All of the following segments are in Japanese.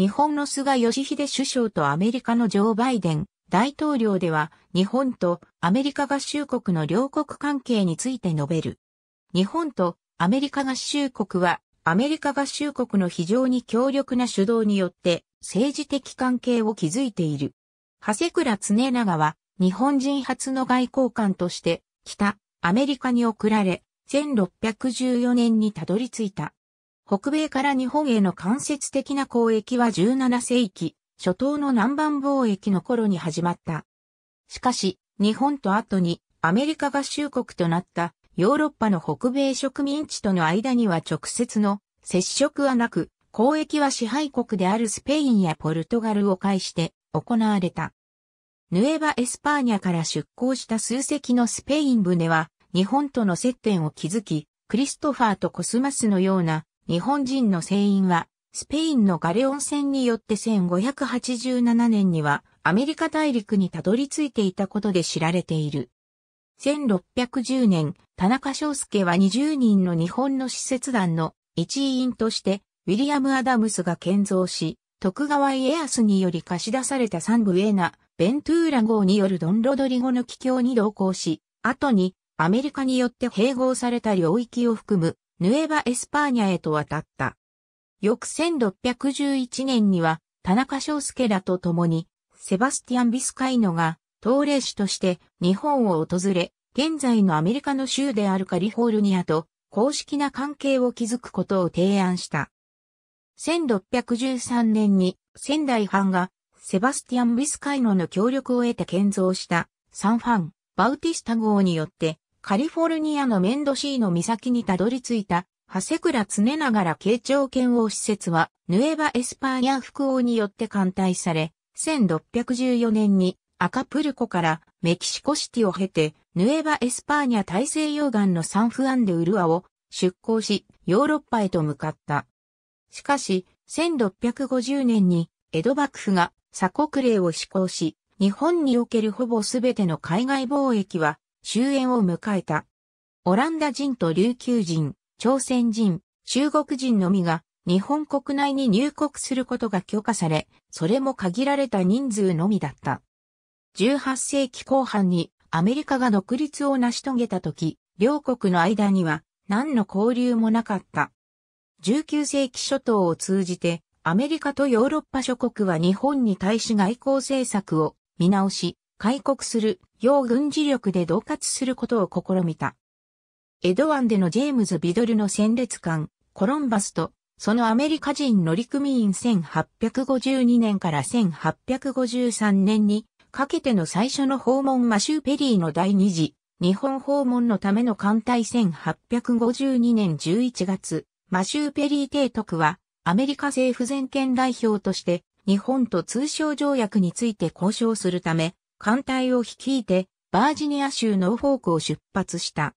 日本の菅義偉首相とアメリカのジョー・バイデン大統領では日本とアメリカ合衆国の両国関係について述べる。日本とアメリカ合衆国はアメリカ合衆国の非常に強力な主導によって政治的関係を築いている。長谷倉常長は日本人初の外交官として北アメリカに送られ1614年にたどり着いた。北米から日本への間接的な交易は17世紀、初頭の南蛮貿易の頃に始まった。しかし、日本と後にアメリカ合衆国となったヨーロッパの北米植民地との間には直接の接触はなく、交易は支配国であるスペインやポルトガルを介して行われた。ヌエバ・エスパーニャから出港した数隻のスペイン船は日本との接点を築き、クリストファーとコスマスのような日本人の船員は、スペインのガレオン船によって1587年にはアメリカ大陸にたどり着いていたことで知られている。1610年、田中章介は20人の日本の使節団の一員として、ウィリアム・アダムスが建造し、徳川家康により貸し出された三部エナ、ベントゥーラ号によるドン・ロドリゴの帰郷に同行し、後にアメリカによって併合された領域を含むヌエバ・エスパーニャへと渡った。翌1611年には、田中章介らと共に、セバスティアン・ビスカイノが、東霊師として日本を訪れ、現在のアメリカの州であるカリフォルニアと公式な関係を築くことを提案した。1613年に仙台藩がセバスティアン・ビスカイノの協力を得て建造したサンファン・バウティスタ号によってカリフォルニアのメンドシーの岬にたどり着いた、ハセクラ常がら慶長剣王施設は、ヌエバ・エスパーニャ副王によって艦隊され、1614年にアカプルコからメキシコシティを経て、ヌエバ・エスパーニャ大西洋岸のサンフアンデ・ウルアを出港し、ヨーロッパへと向かった。しかし、1650年に江戸幕府が鎖国令を施行し、日本におけるほぼすべての海外貿易は終焉を迎えた。オランダ人と琉球人、朝鮮人、中国人のみが日本国内に入国することが許可され、それも限られた人数のみだった。18世紀後半にアメリカが独立を成し遂げた時、両国の間には何の交流もなかった。19世紀初頭を通じて、アメリカとヨーロッパ諸国は日本に対し外交政策を見直し、開国する、洋軍事力で同活することを試みた。エドワンでのジェームズ・ビドルの戦列艦、コロンバスと、そのアメリカ人乗組員1852年から1853年にかけての最初の訪問マシュー・ペリーの第二次日本訪問のための艦隊1852年11月、マシュー・ペリー提督はアメリカ政府全権代表として日本と通商条約について交渉するため艦隊を率いて、バージニア州ノーフォークを出発した。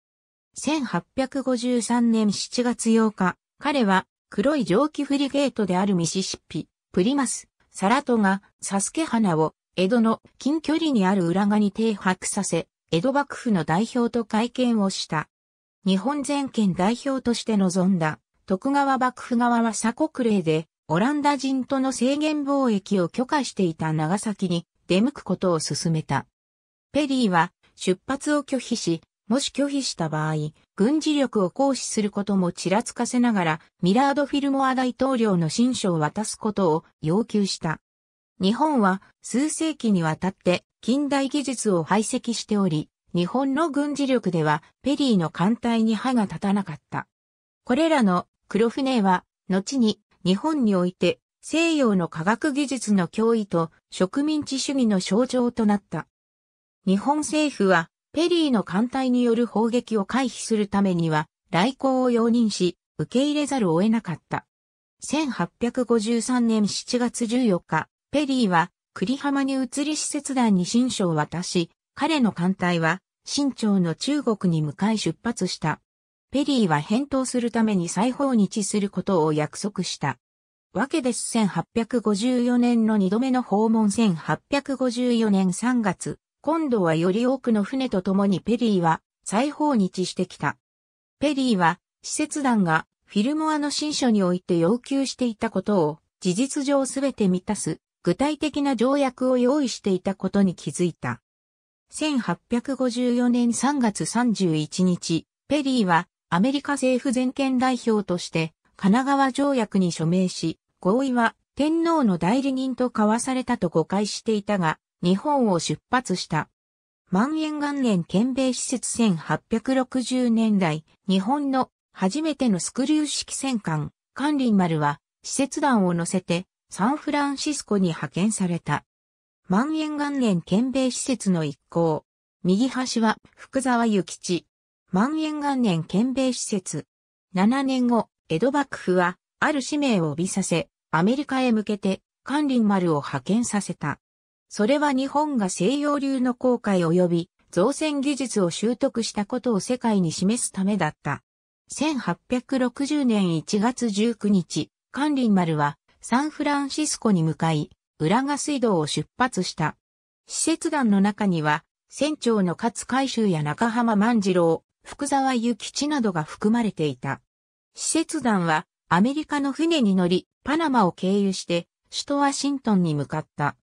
1853年7月8日、彼は黒い蒸気フリゲートであるミシシッピ、プリマス、サラトがサスケ花を江戸の近距離にある裏側に停泊させ、江戸幕府の代表と会見をした。日本全権代表として臨んだ徳川幕府側は鎖国令でオランダ人との制限貿易を許可していた長崎に出向くことを勧めた。ペリーは出発を拒否し、もし拒否した場合、軍事力を行使することもちらつかせながら、ミラード・フィルモア大統領の親書を渡すことを要求した。日本は数世紀にわたって近代技術を排斥しており、日本の軍事力ではペリーの艦隊に歯が立たなかった。これらの黒船は、後に日本において西洋の科学技術の脅威と植民地主義の象徴となった。日本政府は、ペリーの艦隊による砲撃を回避するためには、来航を容認し、受け入れざるを得なかった。1853年7月14日、ペリーは、栗浜に移り施設団に新書を渡し、彼の艦隊は、新朝の中国に向かい出発した。ペリーは返答するために再訪日することを約束した。わけです。1854年の2度目の訪問1854年3月、今度はより多くの船と共にペリーは再訪日してきた。ペリーは、使節団がフィルモアの新書において要求していたことを事実上すべて満たす具体的な条約を用意していたことに気づいた。1854年3月31日、ペリーはアメリカ政府全権代表として神奈川条約に署名し、合意は天皇の代理人と交わされたと誤解していたが、日本を出発した。万延元年憲米施設1860年代、日本の初めてのスクリュー式戦艦、関林丸は、施設団を乗せて、サンフランシスコに派遣された。万延元年憲米施設の一行。右端は福沢諭吉。万延元年憲米施設。7年後、江戸幕府は、ある使命を帯びさせ、アメリカへ向けて、関林丸を派遣させた。それは日本が西洋流の航海及び造船技術を習得したことを世界に示すためだった。1860年1月19日、関林丸はサンフランシスコに向かい、浦賀水道を出発した。施設団の中には、船長の勝海舟や中浜万次郎、福沢諭吉などが含まれていた。施設団は、アメリカの船に乗り、パナマを経由して、首都ワシントンに向かった。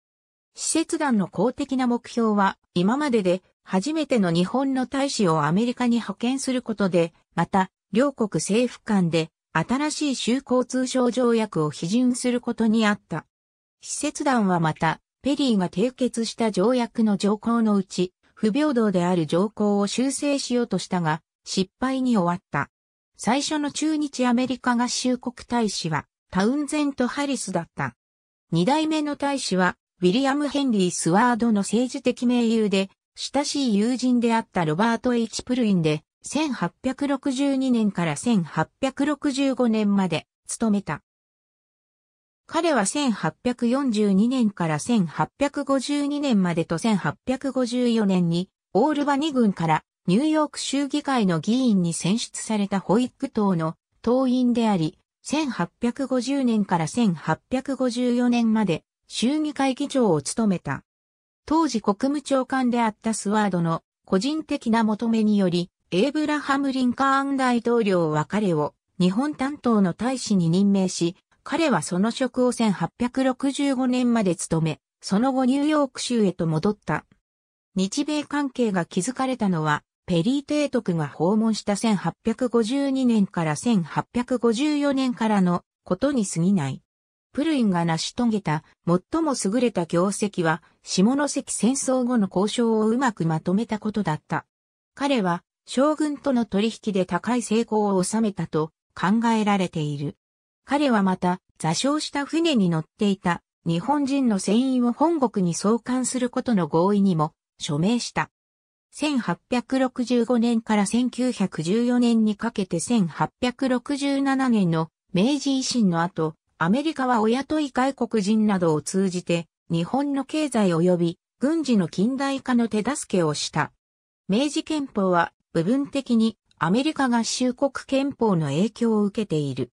使節団の公的な目標は、今までで初めての日本の大使をアメリカに派遣することで、また、両国政府間で新しい州交通省条約を批准することにあった。使節団はまた、ペリーが締結した条約の条項のうち、不平等である条項を修正しようとしたが、失敗に終わった。最初の中日アメリカ合衆国大使はタウンゼント・ハリスだった。二代目の大使はウィリアム・ヘンリー・スワードの政治的盟友で親しい友人であったロバート・ H・ プルインで1862年から1865年まで務めた。彼は1842年から1852年までと1854年にオールバニ軍からニューヨーク州議会の議員に選出されたホイック党の党員であり、1850年から1854年まで州議会議長を務めた。当時国務長官であったスワードの個人的な求めにより、エイブラハム・リンカーン大統領は彼を日本担当の大使に任命し、彼はその職を1865年まで務め、その後ニューヨーク州へと戻った。日米関係が築かれたのはペリー提督が訪問した1852年から1854年からのことに過ぎない。プルインが成し遂げた最も優れた業績は下関戦争後の交渉をうまくまとめたことだった。彼は将軍との取引で高い成功を収めたと考えられている。彼はまた座礁した船に乗っていた日本人の船員を本国に送還することの合意にも署名した。1865年から1914年にかけて1867年の明治維新の後、アメリカはお雇い外国人などを通じて、日本の経済及び軍事の近代化の手助けをした。明治憲法は部分的にアメリカ合衆国憲法の影響を受けている。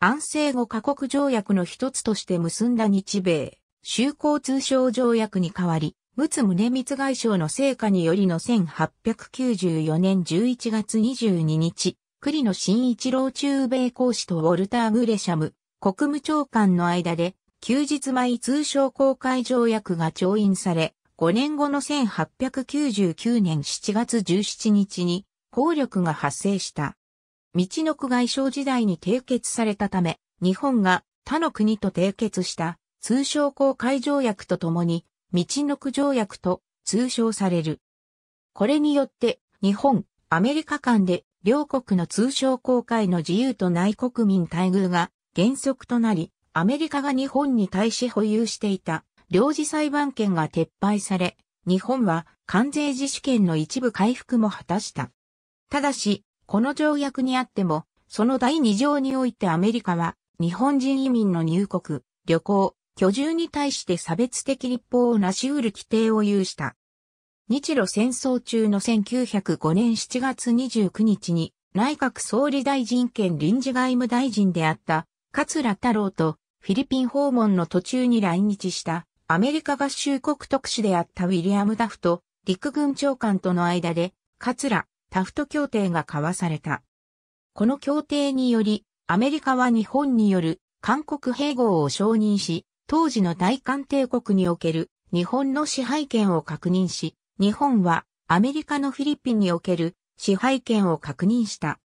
安政5カ国条約の一つとして結んだ日米、修好通商条約に代わり、陸奥宗光外相の成果によりの1894年11月22日、栗野新一郎中米公使とウォルター・グレシャム、国務長官の間で、休日前通商公開条約が調印され、5年後の1899年7月17日に効力が発生した。道の区外相時代に締結されたため、日本が他の国と締結した通商公開条約とともに道のく条約と通称される。これによって、日本、アメリカ間で両国の通商公開の自由と内国民待遇が原則となり、アメリカが日本に対し保有していた領事裁判権が撤廃され、日本は関税自主権の一部回復も果たした。ただし、この条約にあっても、その第2条においてアメリカは日本人移民の入国、旅行、居住に対して差別的立法をなし得る規定を有した。日露戦争中の1905年7月29日に内閣総理大臣兼臨時外務大臣であった桂太郎とフィリピン訪問の途中に来日したアメリカ合衆国特使であったウィリアム・ダフト陸軍長官との間で桂タフト協定が交わされた。この協定によりアメリカは日本による韓国併合を承認し、当時の大韓帝国における日本の支配権を確認し、日本はアメリカのフィリピンにおける支配権を確認した。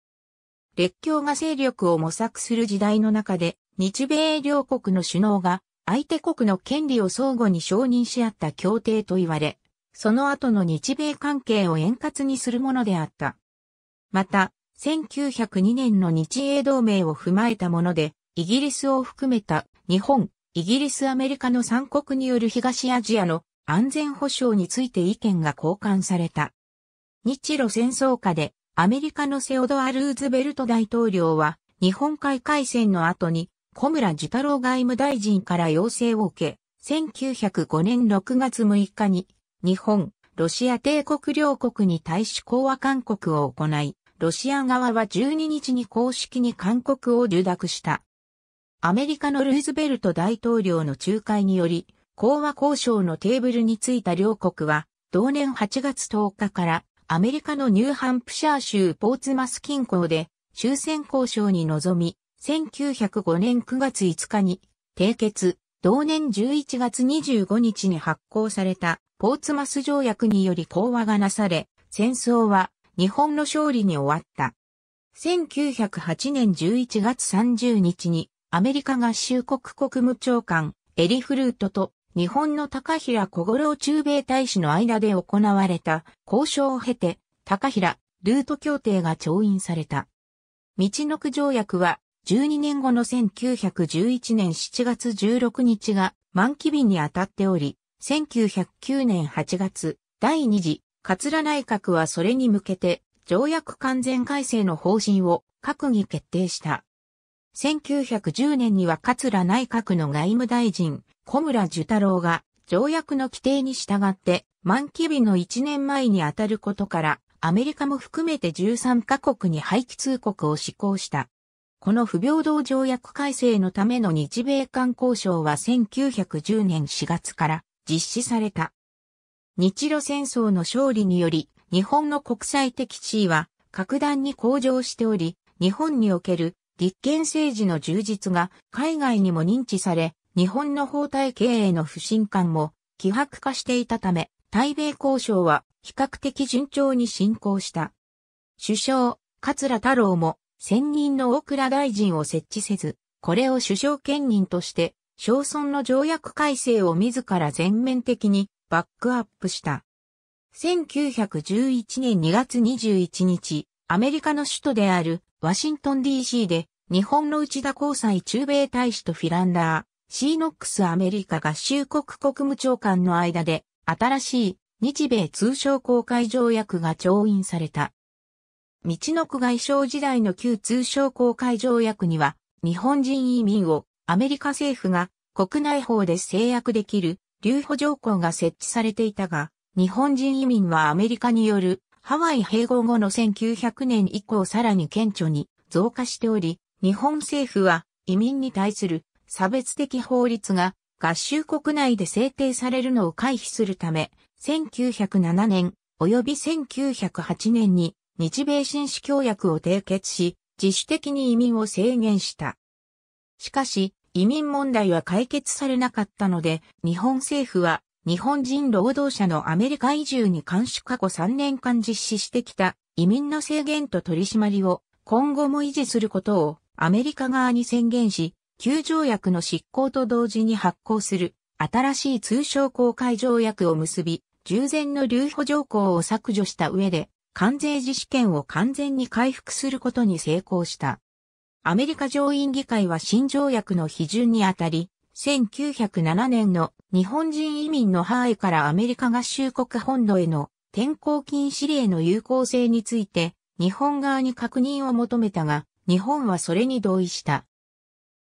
列強が勢力を模索する時代の中で、日米両国の首脳が相手国の権利を相互に承認し合った協定と言われ、その後の日米関係を円滑にするものであった。また、1902年の日英同盟を踏まえたもので、イギリスを含めた日本、イギリスアメリカの三国による東アジアの安全保障について意見が交換された。日露戦争下でアメリカのセオドア・ルーズベルト大統領は日本海海戦の後に小村寿太郎外務大臣から要請を受け、1905年6月6日に日本、ロシア帝国両国に対し講和勧告を行い、ロシア側は12日に公式に勧告を受諾した。アメリカのルーズベルト大統領の仲介により、講和交渉のテーブルについた両国は、同年8月10日からアメリカのニューハンプシャー州ポーツマス近郊で終戦交渉に臨み、1905年9月5日に締結、同年11月25日に発行されたポーツマス条約により講和がなされ、戦争は日本の勝利に終わった。1908年11月30日にアメリカ合衆国国務長官、エリフルートと日本の高平小五郎駐米大使の間で行われた交渉を経て、高平、ルート協定が調印された。道のく条約は、12年後の1911年7月16日が満期日に当たっており、1909年8月、第2次、桂内閣はそれに向けて、条約完全改正の方針を閣議決定した。1910年には桂内閣の外務大臣、小村寿太郎が、条約の規定に従って、満期日の1年前に当たることから、アメリカも含めて13カ国に廃棄通告を施行した。この不平等条約改正のための日米間交渉は1910年4月から実施された。日露戦争の勝利により、日本の国際的地位は格段に向上しており、日本における立憲政治の充実が海外にも認知され、日本の法体系への不信感も希薄化していたため、対米交渉は比較的順調に進行した。首相、桂太郎も専任の大倉大臣を設置せず、これを首相兼任として、小村の条約改正を自ら全面的にバックアップした。1911年2月21日、アメリカの首都であるワシントン DC で、日本の内田交際中米大使とフィランダー、シーノックスアメリカ合衆国国務長官の間で、新しい日米通商公開条約が調印された。道の区外相時代の旧通商公開条約には、日本人移民をアメリカ政府が国内法で制約できる留保条項が設置されていたが、日本人移民はアメリカによるハワイ併合後の1900年以降さらに顕著に増加しており、日本政府は移民に対する差別的法律が合衆国内で制定されるのを回避するため、1907年及び1908年に日米紳士協約を締結し、自主的に移民を制限した。しかし、移民問題は解決されなかったので、日本政府は日本人労働者のアメリカ移住に監視過去3年間実施してきた移民の制限と取り締まりを今後も維持することをアメリカ側に宣言し、旧条約の執行と同時に発行する新しい通商公開条約を結び、従前の留保条項を削除した上で、関税自主権を完全に回復することに成功した。アメリカ上院議会は新条約の批准にあたり、1907年の日本人移民のハ囲イからアメリカ合衆国本土への転校禁止令の有効性について日本側に確認を求めたが、日本はそれに同意した。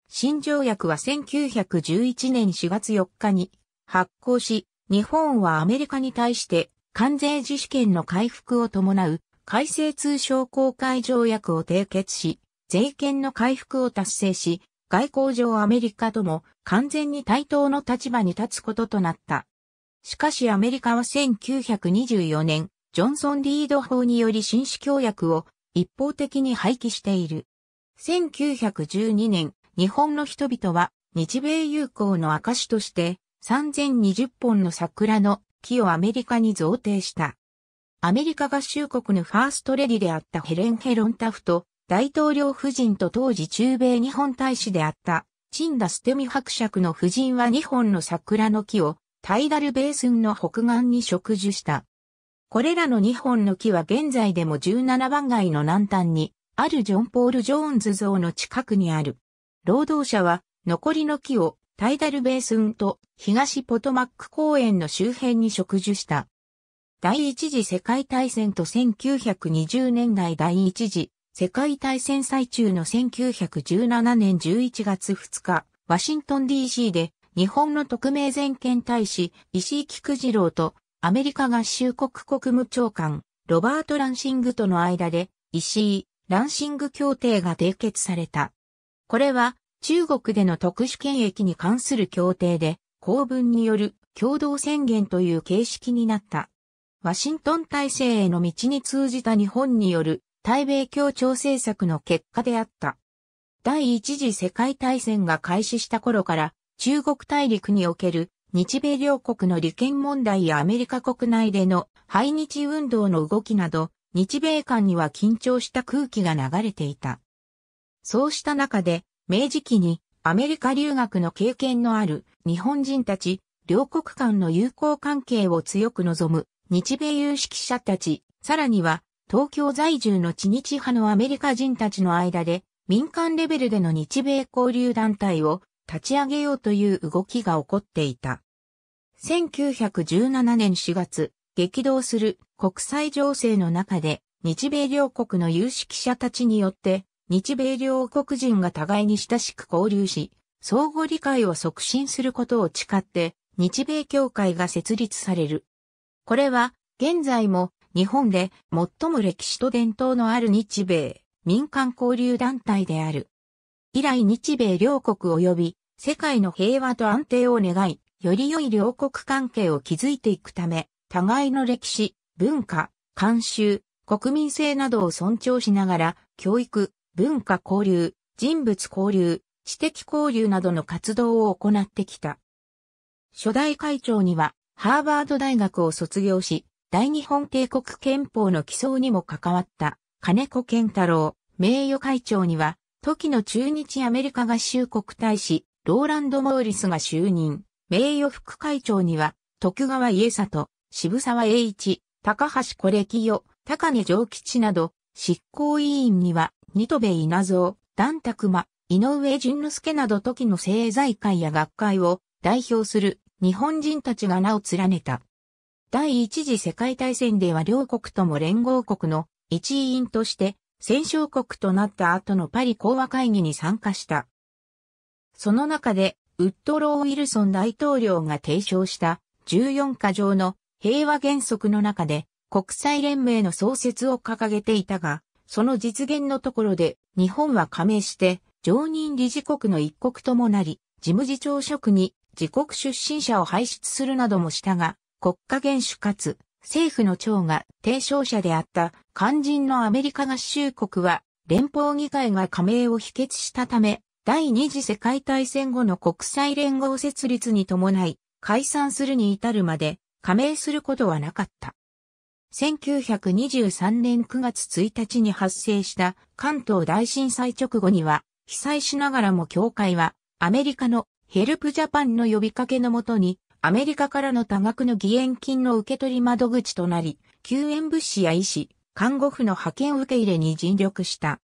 新条約は1911年4月4日に発行し、日本はアメリカに対して関税自主権の回復を伴う改正通商公開条約を締結し、税権の回復を達成し、外交上アメリカとも完全に対等の立場に立つこととなった。しかしアメリカは1924年、ジョンソン・リード法により紳士協約を一方的に廃棄している。1912年、日本の人々は日米友好の証として3020本の桜の木をアメリカに贈呈した。アメリカ合衆国のファーストレディであったヘレン・ヘロンタフト、大統領夫人と当時中米日本大使であった、チンダ・ステミ伯爵の夫人は2本の桜の木を、タイダルベースンの北岸に植樹した。これらの2本の木は現在でも17番街の南端に、あるジョン・ポール・ジョーンズ像の近くにある。労働者は、残りの木を、タイダルベースンと東ポトマック公園の周辺に植樹した。第一次世界大戦と1920年代第一次世界大戦最中の1917年11月2日、ワシントン DC で日本の特命全権大使石井菊次郎とアメリカ合衆国国務長官ロバート・ランシングとの間で石井・ランシング協定が締結された。これは中国での特殊権益に関する協定で公文による共同宣言という形式になった。ワシントン体制への道に通じた日本による対米協調政策の結果であった。第一次世界大戦が開始した頃から中国大陸における日米両国の利権問題やアメリカ国内での排日運動の動きなど日米間には緊張した空気が流れていた。そうした中で明治期にアメリカ留学の経験のある日本人たち両国間の友好関係を強く望む日米有識者たち、さらには東京在住の地日派のアメリカ人たちの間で、民間レベルでの日米交流団体を立ち上げようという動きが起こっていた。1917年4月、激動する国際情勢の中で、日米両国の有識者たちによって、日米両国人が互いに親しく交流し、相互理解を促進することを誓って、日米協会が設立される。これは、現在も日本で最も歴史と伝統のある日米民間交流団体である。以来日米両国及び世界の平和と安定を願い、より良い両国関係を築いていくため、互いの歴史、文化、慣習、国民性などを尊重しながら、教育、文化交流、人物交流、知的交流などの活動を行ってきた。初代会長には、ハーバード大学を卒業し、大日本帝国憲法の起草にも関わった金子健太郎名誉会長には、時の中日アメリカ合衆国大使、ローランド・モーリスが就任、名誉副会長には、徳川家里、渋沢栄一、高橋コレキ高根上吉など、執行委員には、二戸部稲造、段拓馬、井上淳之介など時の政財界や学会を代表する日本人たちが名を連ねた。第一次世界大戦では両国とも連合国の一員として戦勝国となった後のパリ講和会議に参加した。その中で、ウッドロー・ウィルソン大統領が提唱した14か条の平和原則の中で国際連盟の創設を掲げていたが、その実現のところで日本は加盟して常任理事国の一国ともなり、事務次長職に自国出身者を輩出するなどもしたが、国家元首かつ政府の長が提唱者であった肝心のアメリカ合衆国は連邦議会が加盟を否決したため、第二次世界大戦後の国際連合設立に伴い解散するに至るまで加盟することはなかった。1923年9月1日に発生した関東大震災直後には、被災しながらも協会はアメリカのヘルプジャパンの呼びかけのもとにアメリカからの多額の義援金の受け取り窓口となり、救援物資や医師、看護婦の派遣受け入れに尽力した。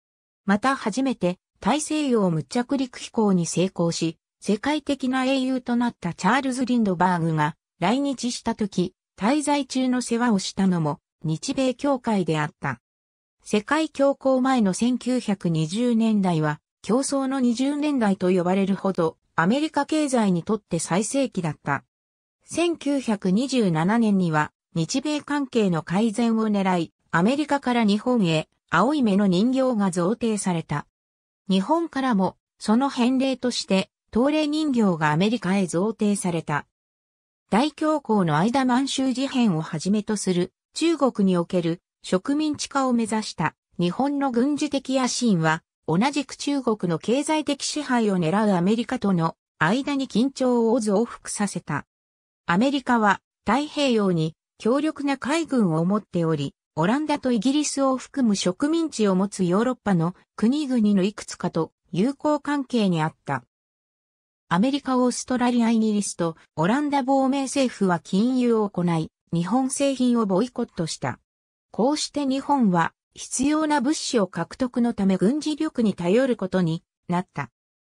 また初めて大西洋無着陸飛行に成功し、世界的な英雄となったチャールズ・リンドバーグが来日した時、滞在中の世話をしたのも日米協会であった。世界恐慌前の1920年代は競争の20年代と呼ばれるほどアメリカ経済にとって最盛期だった。1927年には日米関係の改善を狙い、アメリカから日本へ青い目の人形が贈呈された。日本からもその返礼として東霊人形がアメリカへ贈呈された。大恐慌の間満州事変をはじめとする中国における植民地化を目指した日本の軍事的野心は同じく中国の経済的支配を狙うアメリカとの間に緊張を増幅させた。アメリカは太平洋に強力な海軍を持っており、オランダとイギリスを含む植民地を持つヨーロッパの国々のいくつかと友好関係にあった。アメリカ、オーストラリア、イギリスとオランダ亡命政府は禁輸を行い、日本製品をボイコットした。こうして日本は必要な物資を獲得のため軍事力に頼ることになった。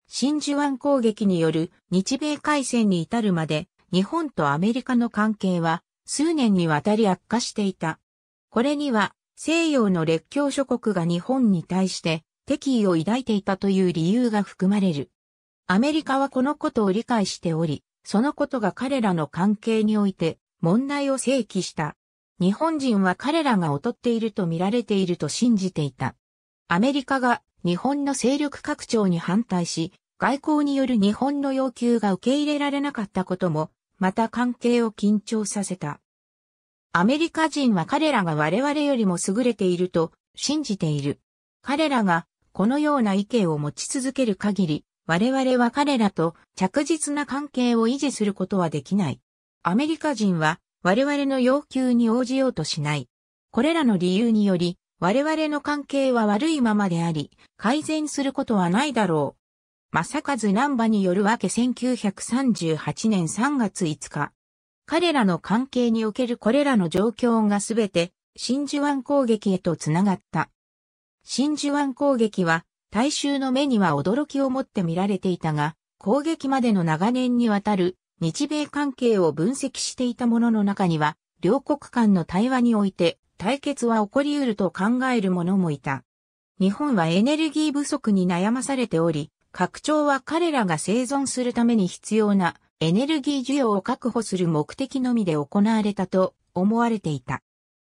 真珠湾攻撃による日米海戦に至るまで日本とアメリカの関係は数年にわたり悪化していた。これには西洋の列強諸国が日本に対して敵意を抱いていたという理由が含まれる。アメリカはこのことを理解しており、そのことが彼らの関係において問題を正規した。日本人は彼らが劣っていると見られていると信じていた。アメリカが日本の勢力拡張に反対し、外交による日本の要求が受け入れられなかったこともまた関係を緊張させた。アメリカ人は彼らが我々よりも優れていると信じている。彼らがこのような意見を持ち続ける限り、我々は彼らと着実な関係を維持することはできない。アメリカ人は我々の要求に応じようとしない。これらの理由により、我々の関係は悪いままであり、改善することはないだろう。正和南波によるわけ1938年3月5日。彼らの関係におけるこれらの状況がすべて真珠湾攻撃へとつながった。真珠湾攻撃は大衆の目には驚きを持って見られていたが、攻撃までの長年にわたる日米関係を分析していたものの中には、両国間の対話において対決は起こり得ると考える者もいた。日本はエネルギー不足に悩まされており、拡張は彼らが生存するために必要なエネルギー需要を確保する目的のみで行われたと思われていた。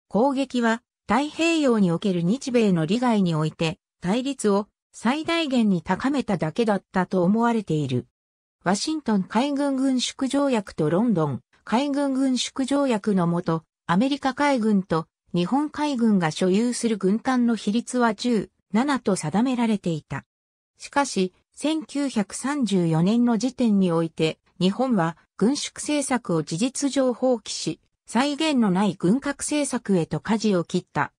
攻撃は太平洋における日米の利害において対立を最大限に高めただけだったと思われている。ワシントン海軍軍縮条約とロンドン海軍軍縮条約のもと、アメリカ海軍と日本海軍が所有する軍艦の比率は10、7と定められていた。しかし、1934年の時点において、日本は軍縮政策を事実上放棄し、再現のない軍拡政策へと舵を切った。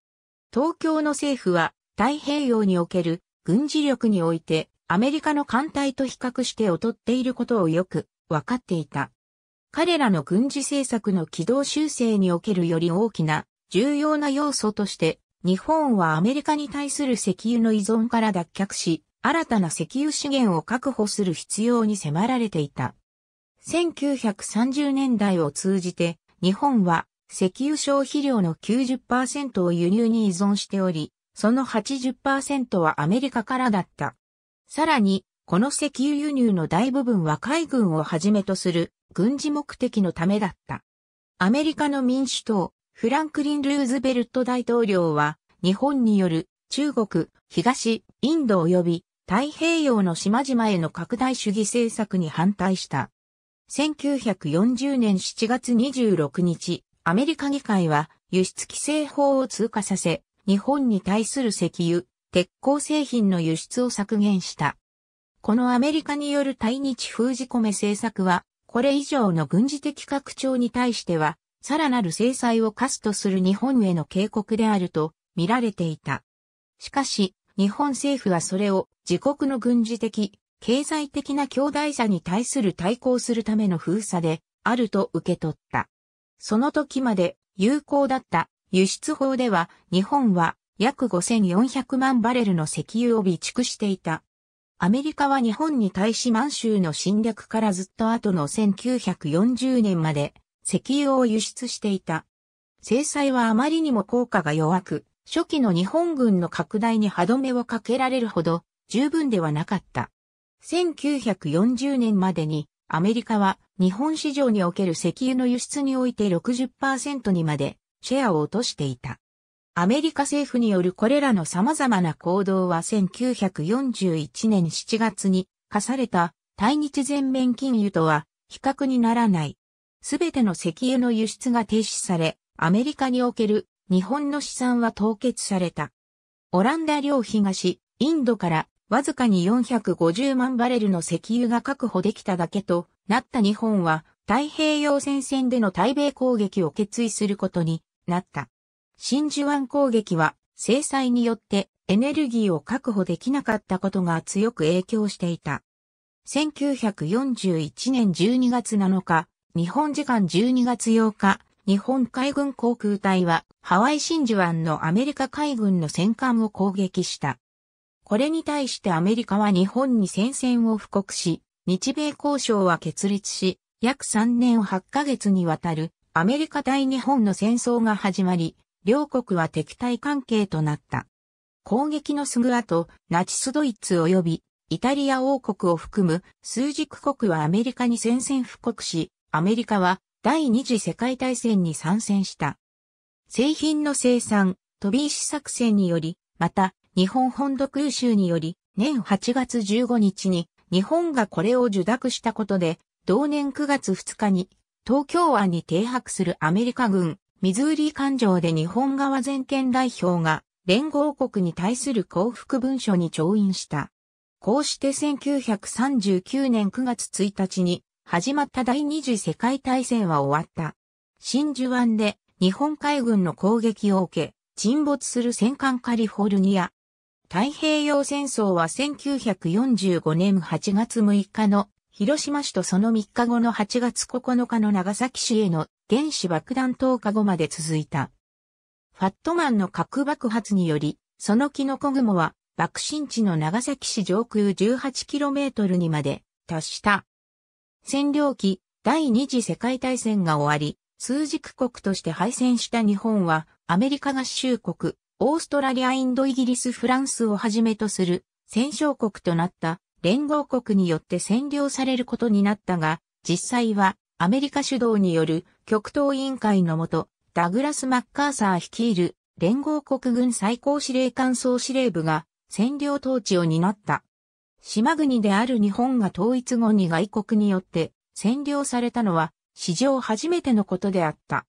東京の政府は太平洋における軍事力においてアメリカの艦隊と比較して劣っていることをよくわかっていた。彼らの軍事政策の軌道修正におけるより大きな重要な要素として、日本はアメリカに対する石油の依存から脱却し、新たな石油資源を確保する必要に迫られていた。1930年代を通じて、日本は石油消費量の90%を輸入に依存しており、その80%はアメリカからだった。さらに、この石油輸入の大部分は海軍をはじめとする軍事目的のためだった。アメリカの民主党、フランクリン・ルーズベルト大統領は、日本による中国、東、インド及び太平洋の島々への拡大主義政策に反対した。1940年7月26日、アメリカ議会は輸出規制法を通過させ、日本に対する石油、鉄鋼製品の輸出を削減した。このアメリカによる対日封じ込め政策は、これ以上の軍事的拡張に対しては、さらなる制裁を科すとする日本への警告であると見られていた。しかし、日本政府はそれを自国の軍事的、経済的な強大者に対する対抗するための封鎖であると受け取った。その時まで有効だった輸出法では日本は約5400万バレルの石油を備蓄していた。アメリカは日本に対し満州の侵略からずっと後の1940年まで石油を輸出していた。制裁はあまりにも効果が弱く、初期の日本軍の拡大に歯止めをかけられるほど十分ではなかった。1940年までにアメリカは日本市場における石油の輸出において60%にまでシェアを落としていた。アメリカ政府によるこれらの様々な行動は1941年7月に課された対日全面禁輸とは比較にならない。すべての石油の輸出が停止され、アメリカにおける日本の資産は凍結された。オランダ領東、インドからわずかに450万バレルの石油が確保できただけとなった日本は太平洋戦線での対米攻撃を決意することになった。真珠湾攻撃は制裁によってエネルギーを確保できなかったことが強く影響していた。1941年12月7日、日本時間12月8日、日本海軍航空隊はハワイ真珠湾のアメリカ海軍の戦艦を攻撃した。これに対してアメリカは日本に戦線を布告し、日米交渉は決裂し、約3年8ヶ月にわたるアメリカ対日本の戦争が始まり、両国は敵対関係となった。攻撃のすぐ後、ナチスドイツ及びイタリア王国を含む数軸国はアメリカに戦線布告し、アメリカは第二次世界大戦に参戦した。製品の生産、飛び石作戦により、また、日本本土空襲により、年8月15日に、日本がこれを受諾したことで、同年9月2日に、東京湾に停泊するアメリカ軍、ミズーリ艦上で日本側全権代表が、連合国に対する降伏文書に調印した。こうして1939年9月1日に始まった第二次世界大戦は終わった。真珠湾で日本海軍の攻撃を受け、沈没する戦艦カリフォルニア。太平洋戦争は1945年8月6日の広島市とその3日後の8月9日の長崎市への原子爆弾投下後まで続いた。ファットマンの核爆発により、そのキノコ雲は爆心地の長崎市上空 18km にまで達した。占領期、第二次世界大戦が終わり、枢軸国として敗戦した日本は、アメリカ合衆国、オーストラリア、インド、イギリス、フランスをはじめとする戦勝国となった連合国によって占領されることになったが、実際はアメリカ主導による極東委員会のもと、ダグラス・マッカーサー率いる連合国軍最高司令官総司令部が占領統治を担った。島国である日本が統一後に外国によって占領されたのは史上初めてのことであった。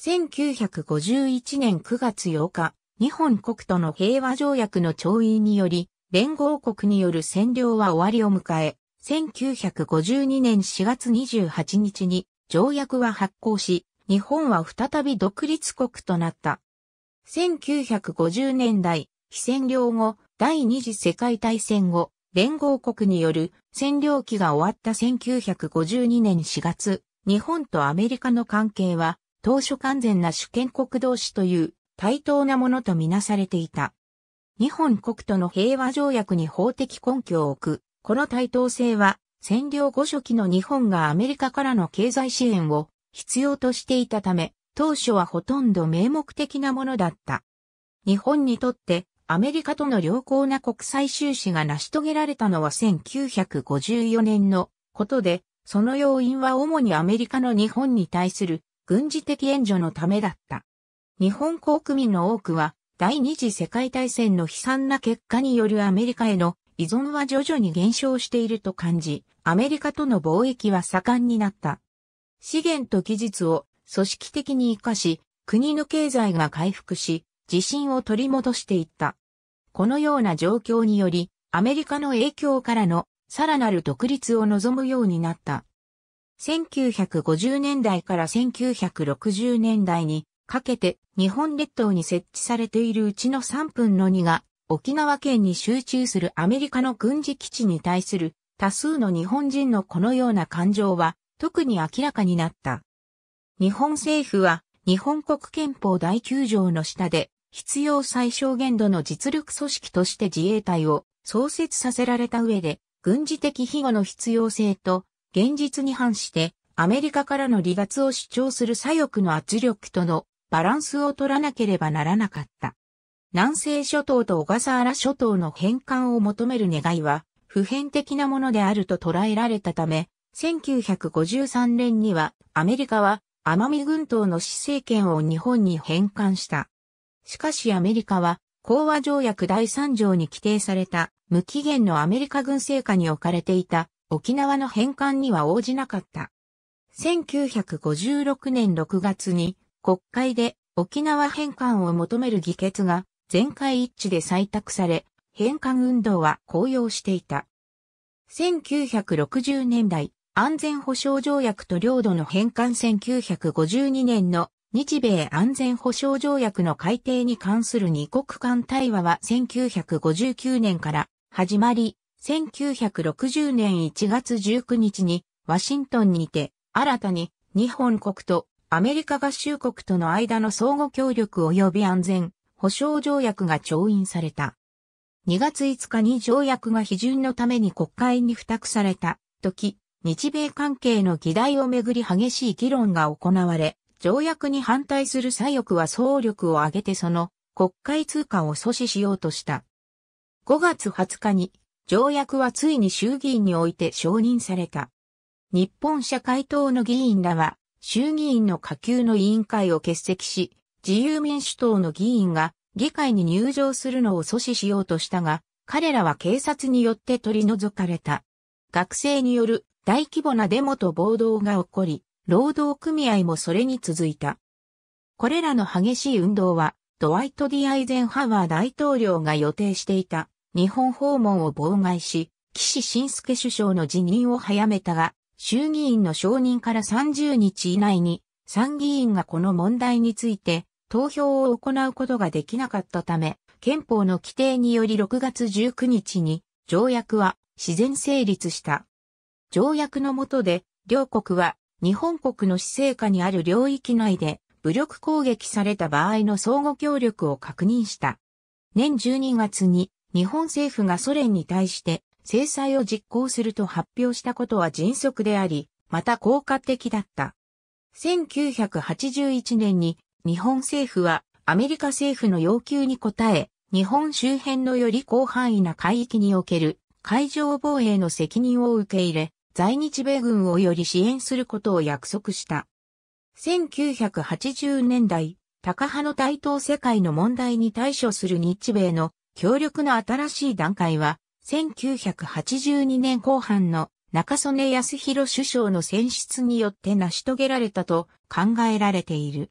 1951年9月8日、日本国との平和条約の調印により、連合国による占領は終わりを迎え、1952年4月28日に条約は発効し、日本は再び独立国となった。1950年代、非占領後、第二次世界大戦後、連合国による占領期が終わった1952年4月、日本とアメリカの関係は当初完全な主権国同士という対等なものとみなされていた。日本国との平和条約に法的根拠を置く、この対等性は占領後初期の日本がアメリカからの経済支援を必要としていたため、当初はほとんど名目的なものだった。日本にとってアメリカとの良好な国際収支が成し遂げられたのは1954年のことで、その要因は主にアメリカの日本に対する軍事的援助のためだった。日本航空民の多くは第二次世界大戦の悲惨な結果によるアメリカへの依存は徐々に減少していると感じ、アメリカとの貿易は盛んになった。資源と技術を組織的に活かし、国の経済が回復し、自信を取り戻していった。このような状況により、アメリカの影響からのさらなる独立を望むようになった。1950年代から1960年代にかけて日本列島に設置されているうちの3分の2が沖縄県に集中するアメリカの軍事基地に対する多数の日本人のこのような感情は特に明らかになった。日本政府は日本国憲法第9条の下で必要最小限度の実力組織として自衛隊を創設させられた上で、軍事的庇護の必要性と、現実に反して、アメリカからの離脱を主張する左翼の圧力とのバランスを取らなければならなかった。南西諸島と小笠原諸島の返還を求める願いは、普遍的なものであると捉えられたため、1953年にはアメリカは奄美群島の施政権を日本に返還した。しかしアメリカは、講和条約第3条に規定された無期限のアメリカ軍政下に置かれていた沖縄の返還には応じなかった。1956年6月に国会で沖縄返還を求める議決が全会一致で採択され、返還運動は高揚していた。1960年代、安全保障条約と領土の返還1952年の日米安全保障条約の改定に関する二国間対話は1959年から始まり、1960年1月19日にワシントンにて新たに日本国とアメリカ合衆国との間の相互協力及び安全保障条約が調印された。2月5日に条約が批准のために国会に付託された時、日米関係の議題をめぐり激しい議論が行われ、条約に反対する左翼は総力を挙げてその国会通過を阻止しようとした。5月20日に条約はついに衆議院において承認された。日本社会党の議員らは衆議院の下級の委員会を欠席し、自由民主党の議員が議会に入場するのを阻止しようとしたが、彼らは警察によって取り除かれた。学生による大規模なデモと暴動が起こり、労働組合もそれに続いた。これらの激しい運動は、ドワイト・ディ・アイゼンハワー大統領が予定していた日本訪問を妨害し、岸信介首相の辞任を早めたが、衆議院の承認から30日以内に、参議院がこの問題について投票を行うことができなかったため、憲法の規定により6月19日に条約は自然成立した。条約の下で両国は日本国の施政下にある領域内で武力攻撃された場合の相互協力を確認した。年12月に日本政府がソ連に対して制裁を実行すると発表したことは迅速であり、また効果的だった。1981年に日本政府はアメリカ政府の要求に応え、日本周辺のより広範囲な海域における海上防衛の責任を受け入れ、在日米軍をより支援することを約束した。1980年代、高派の台頭世界の問題に対処する日米の協力の新しい段階は、1982年後半の中曽根康弘首相の選出によって成し遂げられたと考えられている。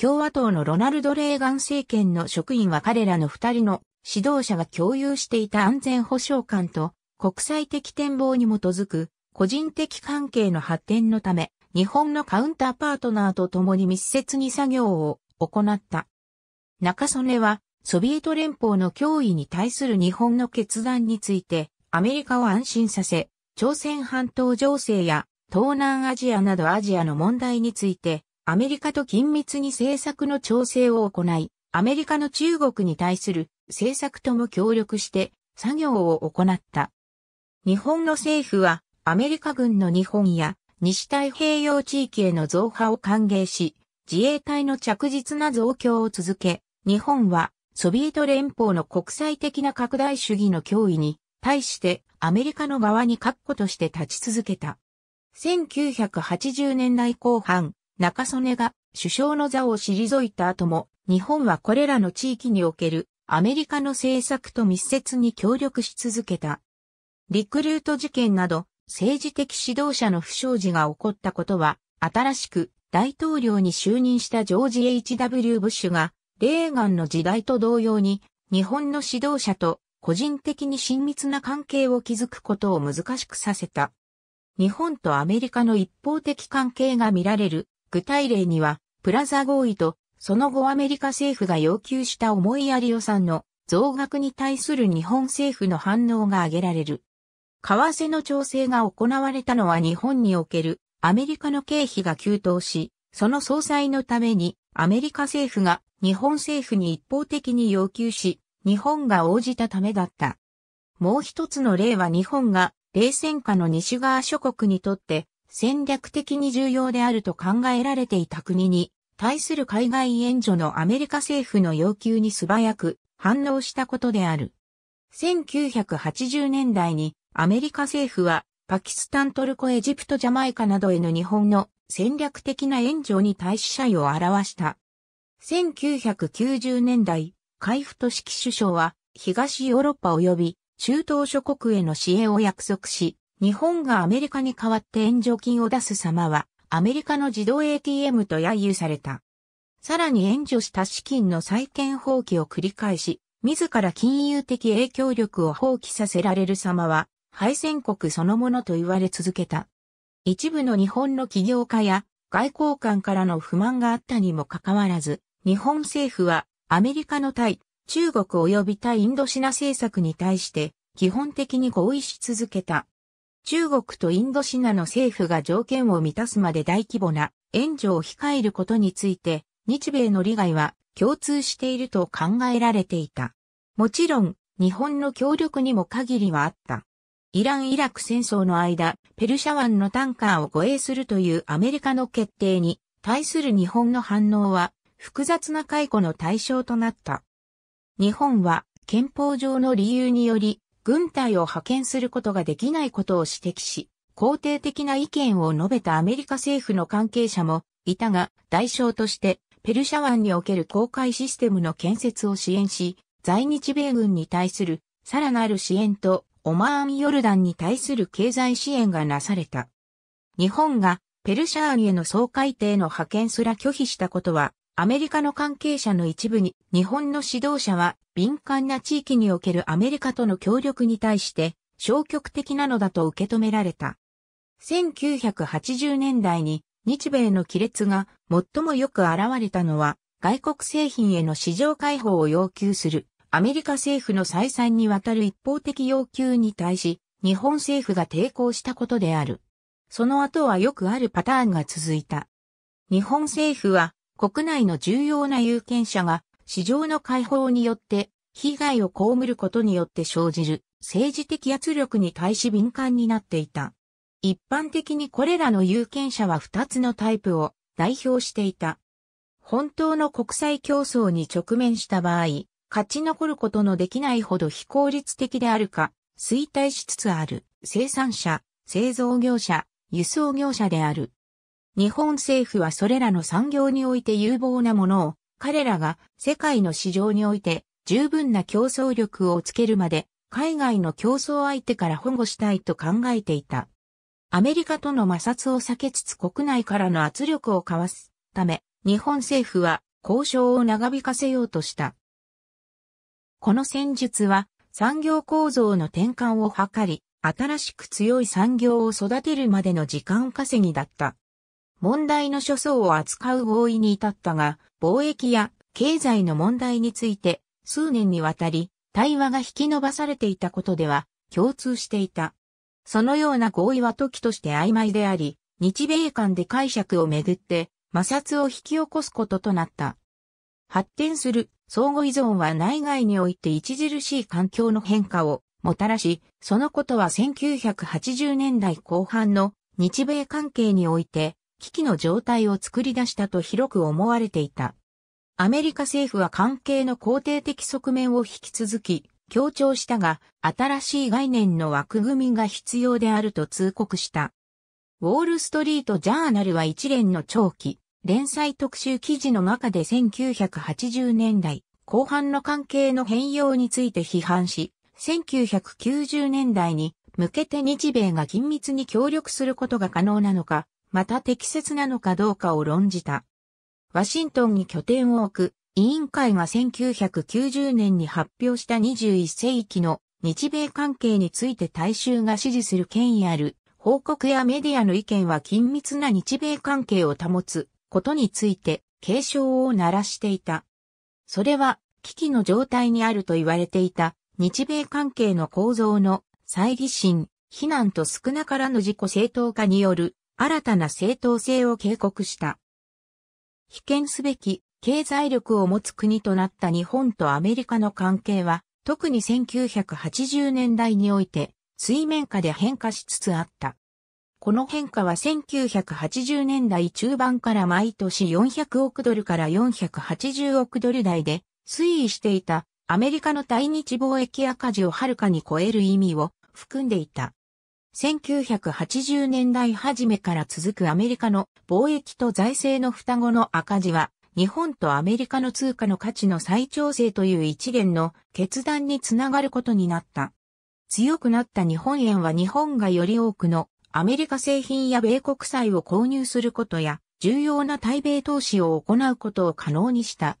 共和党のロナルド・レーガン政権の職員は彼らの二人の指導者が共有していた安全保障官と国際的展望に基づく個人的関係の発展のため、日本のカウンターパートナーと共に密接に作業を行った。中曽根は、ソビエト連邦の脅威に対する日本の決断について、アメリカを安心させ、朝鮮半島情勢や東南アジアなどアジアの問題について、アメリカと緊密に政策の調整を行い、アメリカの中国に対する政策とも協力して作業を行った。日本の政府はアメリカ軍の日本や西太平洋地域への増派を歓迎し、自衛隊の着実な増強を続け、日本はソビエト連邦の国際的な拡大主義の脅威に対してアメリカの側に確固として立ち続けた。1980年代後半、中曽根が首相の座を退いた後も、日本はこれらの地域におけるアメリカの政策と密接に協力し続けた。リクルート事件など政治的指導者の不祥事が起こったことは、新しく大統領に就任したジョージ・ H.W. ブッシュが、レーガンの時代と同様に、日本の指導者と個人的に親密な関係を築くことを難しくさせた。日本とアメリカの一方的関係が見られる具体例には、プラザ合意と、その後アメリカ政府が要求した思いやり予算の増額に対する日本政府の反応が挙げられる。為替の調整が行われたのは日本におけるアメリカの経費が急騰し、その総裁のためにアメリカ政府が日本政府に一方的に要求し、日本が応じたためだった。もう一つの例は日本が冷戦下の西側諸国にとって戦略的に重要であると考えられていた国に対する海外援助のアメリカ政府の要求に素早く反応したことである。1980年代にアメリカ政府は、パキスタン、トルコ、エジプト、ジャマイカなどへの日本の戦略的な援助に対し謝意を表した。1990年代、海部都市首相は、東ヨーロッパ及び中東諸国への支援を約束し、日本がアメリカに代わって援助金を出す様は、アメリカの自動 ATM と揶揄された。さらに援助した資金の再建放棄を繰り返し、自ら金融的影響力を放棄させられる様は、敗戦国そのものと言われ続けた。一部の日本の起業家や外交官からの不満があったにもかかわらず、日本政府はアメリカの対中国及び対インドシナ政策に対して基本的に合意し続けた。中国とインドシナの政府が条件を満たすまで大規模な援助を控えることについて、日米の利害は共通していると考えられていた。もちろん、日本の協力にも限りはあった。イラン・イラク戦争の間、ペルシャ湾のタンカーを護衛するというアメリカの決定に対する日本の反応は複雑な解雇の対象となった。日本は憲法上の理由により軍隊を派遣することができないことを指摘し、肯定的な意見を述べたアメリカ政府の関係者もいたが、代償としてペルシャ湾における公開システムの建設を支援し、在日米軍に対するさらなる支援とオマーン・ヨルダンに対する経済支援がなされた。日本がペルシャーンへの総会艇の派遣すら拒否したことは、アメリカの関係者の一部に、日本の指導者は敏感な地域におけるアメリカとの協力に対して消極的なのだと受け止められた。1980年代に日米の亀裂が最もよく現れたのは外国製品への市場開放を要求するアメリカ政府の再三にわたる一方的要求に対し、日本政府が抵抗したことである。その後はよくあるパターンが続いた。日本政府は国内の重要な有権者が市場の解放によって被害を被ることによって生じる政治的圧力に対し敏感になっていた。一般的にこれらの有権者は2つのタイプを代表していた。本当の国際競争に直面した場合、勝ち残ることのできないほど非効率的であるか、衰退しつつある生産者、製造業者、輸送業者である。日本政府はそれらの産業において有望なものを、彼らが世界の市場において十分な競争力をつけるまで、海外の競争相手から保護したいと考えていた。アメリカとの摩擦を避けつつ国内からの圧力をかわすため、日本政府は交渉を長引かせようとした。この戦術は産業構造の転換を図り、新しく強い産業を育てるまでの時間稼ぎだった。問題の諸相を扱う合意に至ったが、貿易や経済の問題について数年にわたり対話が引き伸ばされていたことでは共通していた。そのような合意は時として曖昧であり、日米間で解釈をめぐって摩擦を引き起こすこととなった。発展する相互依存は内外において著しい環境の変化をもたらし、そのことは1980年代後半の日米関係において危機の状態を作り出したと広く思われていた。アメリカ政府は関係の肯定的側面を引き続き強調したが、新しい概念の枠組みが必要であると通告した。ウォール・ストリート・ジャーナルは一連の長期、連載特集記事の中で1980年代後半の関係の変容について批判し、1990年代に向けて日米が緊密に協力することが可能なのか、また適切なのかどうかを論じた。ワシントンに拠点を置く委員会が1990年に発表した21世紀の日米関係について大衆が支持する権威ある報告やメディアの意見は緊密な日米関係を保つことについて警鐘を鳴らしていた。それは危機の状態にあると言われていた日米関係の構造の猜疑心、非難と少なからぬ自己正当化による新たな正当性を警告した。被験すべき経済力を持つ国となった日本とアメリカの関係は特に1980年代において水面下で変化しつつあった。この変化は1980年代中盤から毎年400億ドルから480億ドル台で推移していたアメリカの対日貿易赤字をはるかに超える意味を含んでいた。1980年代初めから続くアメリカの貿易と財政の双子の赤字は日本とアメリカの通貨の価値の再調整という一連の決断につながることになった。強くなった日本円は日本がより多くのアメリカ製品や米国債を購入することや、重要な対米投資を行うことを可能にした。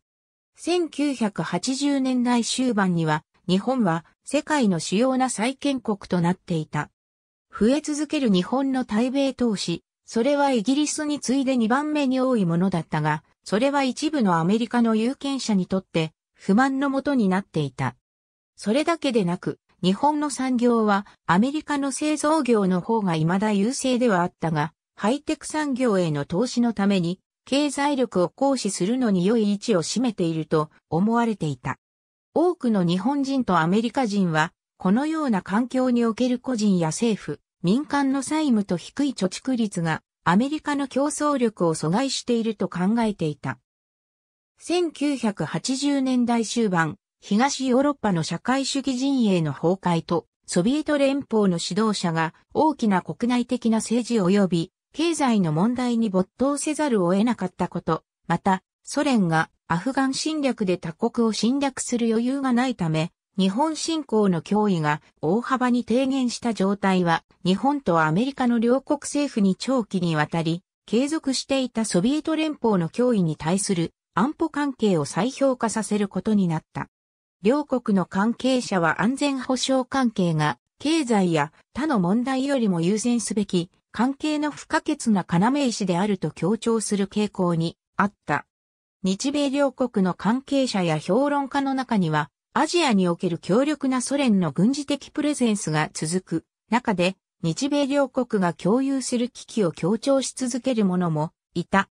1980年代終盤には、日本は世界の主要な債権国となっていた。増え続ける日本の対米投資、それはイギリスに次いで2番目に多いものだったが、それは一部のアメリカの有権者にとって不満のもとになっていた。それだけでなく、日本の産業はアメリカの製造業の方が未だ優勢ではあったが、ハイテク産業への投資のために経済力を行使するのに良い位置を占めていると思われていた。多くの日本人とアメリカ人は、このような環境における個人や政府、民間の債務と低い貯蓄率がアメリカの競争力を阻害していると考えていた。1980年代終盤、東ヨーロッパの社会主義陣営の崩壊と、ソビエト連邦の指導者が大きな国内的な政治及び経済の問題に没頭せざるを得なかったこと、また、ソ連がアフガン侵略で他国を侵略する余裕がないため、日本侵攻の脅威が大幅に低減した状態は、日本とアメリカの両国政府に長期にわたり、継続していたソビエト連邦の脅威に対する安保関係を再評価させることになった。両国の関係者は安全保障関係が経済や他の問題よりも優先すべき関係の不可欠な要石であると強調する傾向にあった。日米両国の関係者や評論家の中には、アジアにおける強力なソ連の軍事的プレゼンスが続く中で、日米両国が共有する危機を強調し続ける者もいた。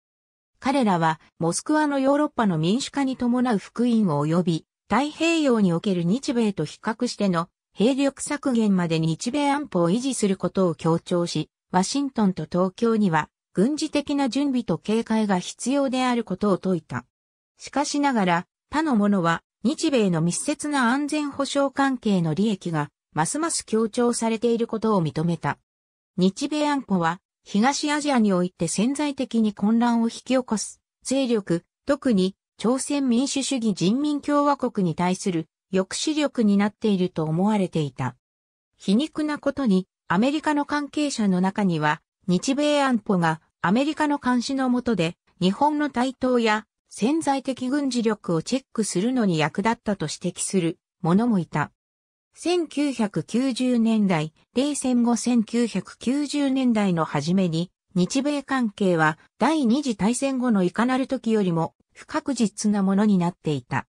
彼らはモスクワのヨーロッパの民主化に伴う福音を及び、太平洋における日米と比較しての兵力削減まで日米安保を維持することを強調し、ワシントンと東京には軍事的な準備と警戒が必要であることを説いた。しかしながら、他の者は日米の密接な安全保障関係の利益がますます強調されていることを認めた。日米安保は東アジアにおいて潜在的に混乱を引き起こす勢力、特に朝鮮民主主義人民共和国に対する抑止力になっていると思われていた。皮肉なことに、アメリカの関係者の中には、日米安保がアメリカの監視の下で、日本の台頭や潜在的軍事力をチェックするのに役立ったと指摘する者もいた。1990年代、冷戦後1990年代の初めに、日米関係は第二次大戦後のいかなる時よりも不確実なものになっていた。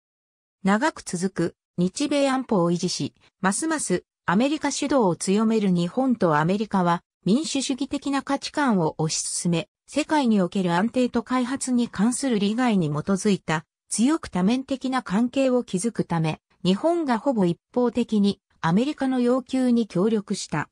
長く続く日米安保を維持し、ますますアメリカ主導を強める日本とアメリカは民主主義的な価値観を推し進め、世界における安定と開発に関する利害に基づいた強く多面的な関係を築くため、日本がほぼ一方的にアメリカの要求に協力した。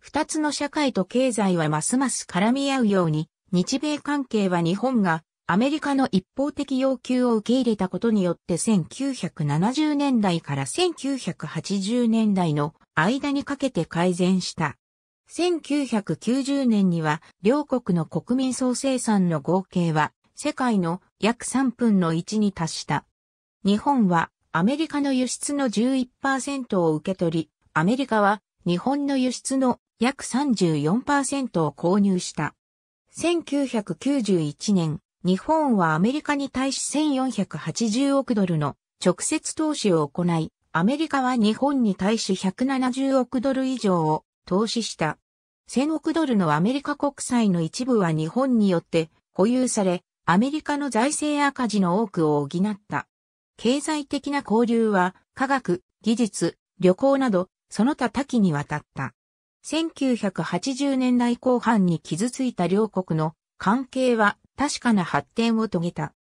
二つの社会と経済はますます絡み合うように、日米関係は日本がアメリカの一方的要求を受け入れたことによって1970年代から1980年代の間にかけて改善した。1990年には両国の国民総生産の合計は世界の約3分の1に達した。日本はアメリカの輸出の11%を受け取り、アメリカは日本の輸出の約34%を購入した。1991年、日本はアメリカに対し1480億ドルの直接投資を行い、アメリカは日本に対し170億ドル以上を投資した。1000億ドルのアメリカ国債の一部は日本によって保有され、アメリカの財政赤字の多くを補った。経済的な交流は科学、技術、旅行など、その他多岐にわたった。1980年代後半に傷ついた両国の関係は確かな発展を遂げた。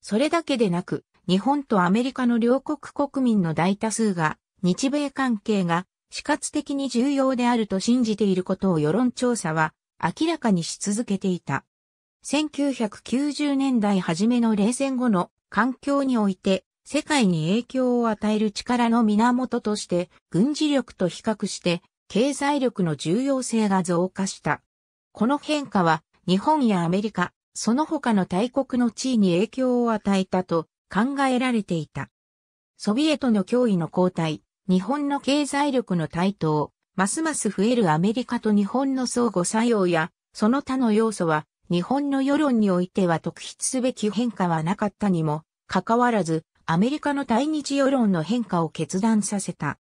それだけでなく、日本とアメリカの両国国民の大多数が、日米関係が死活的に重要であると信じていることを世論調査は明らかにし続けていた。1990年代初めの冷戦後の環境において世界に影響を与える力の源として軍事力と比較して経済力の重要性が増加した。この変化は日本やアメリカ、その他の大国の地位に影響を与えたと考えられていた。ソビエトの脅威の後退、日本の経済力の台頭、ますます増えるアメリカと日本の相互作用や、その他の要素は、日本の世論においては特筆すべき変化はなかったにも、かかわらず、アメリカの対日世論の変化を決断させた。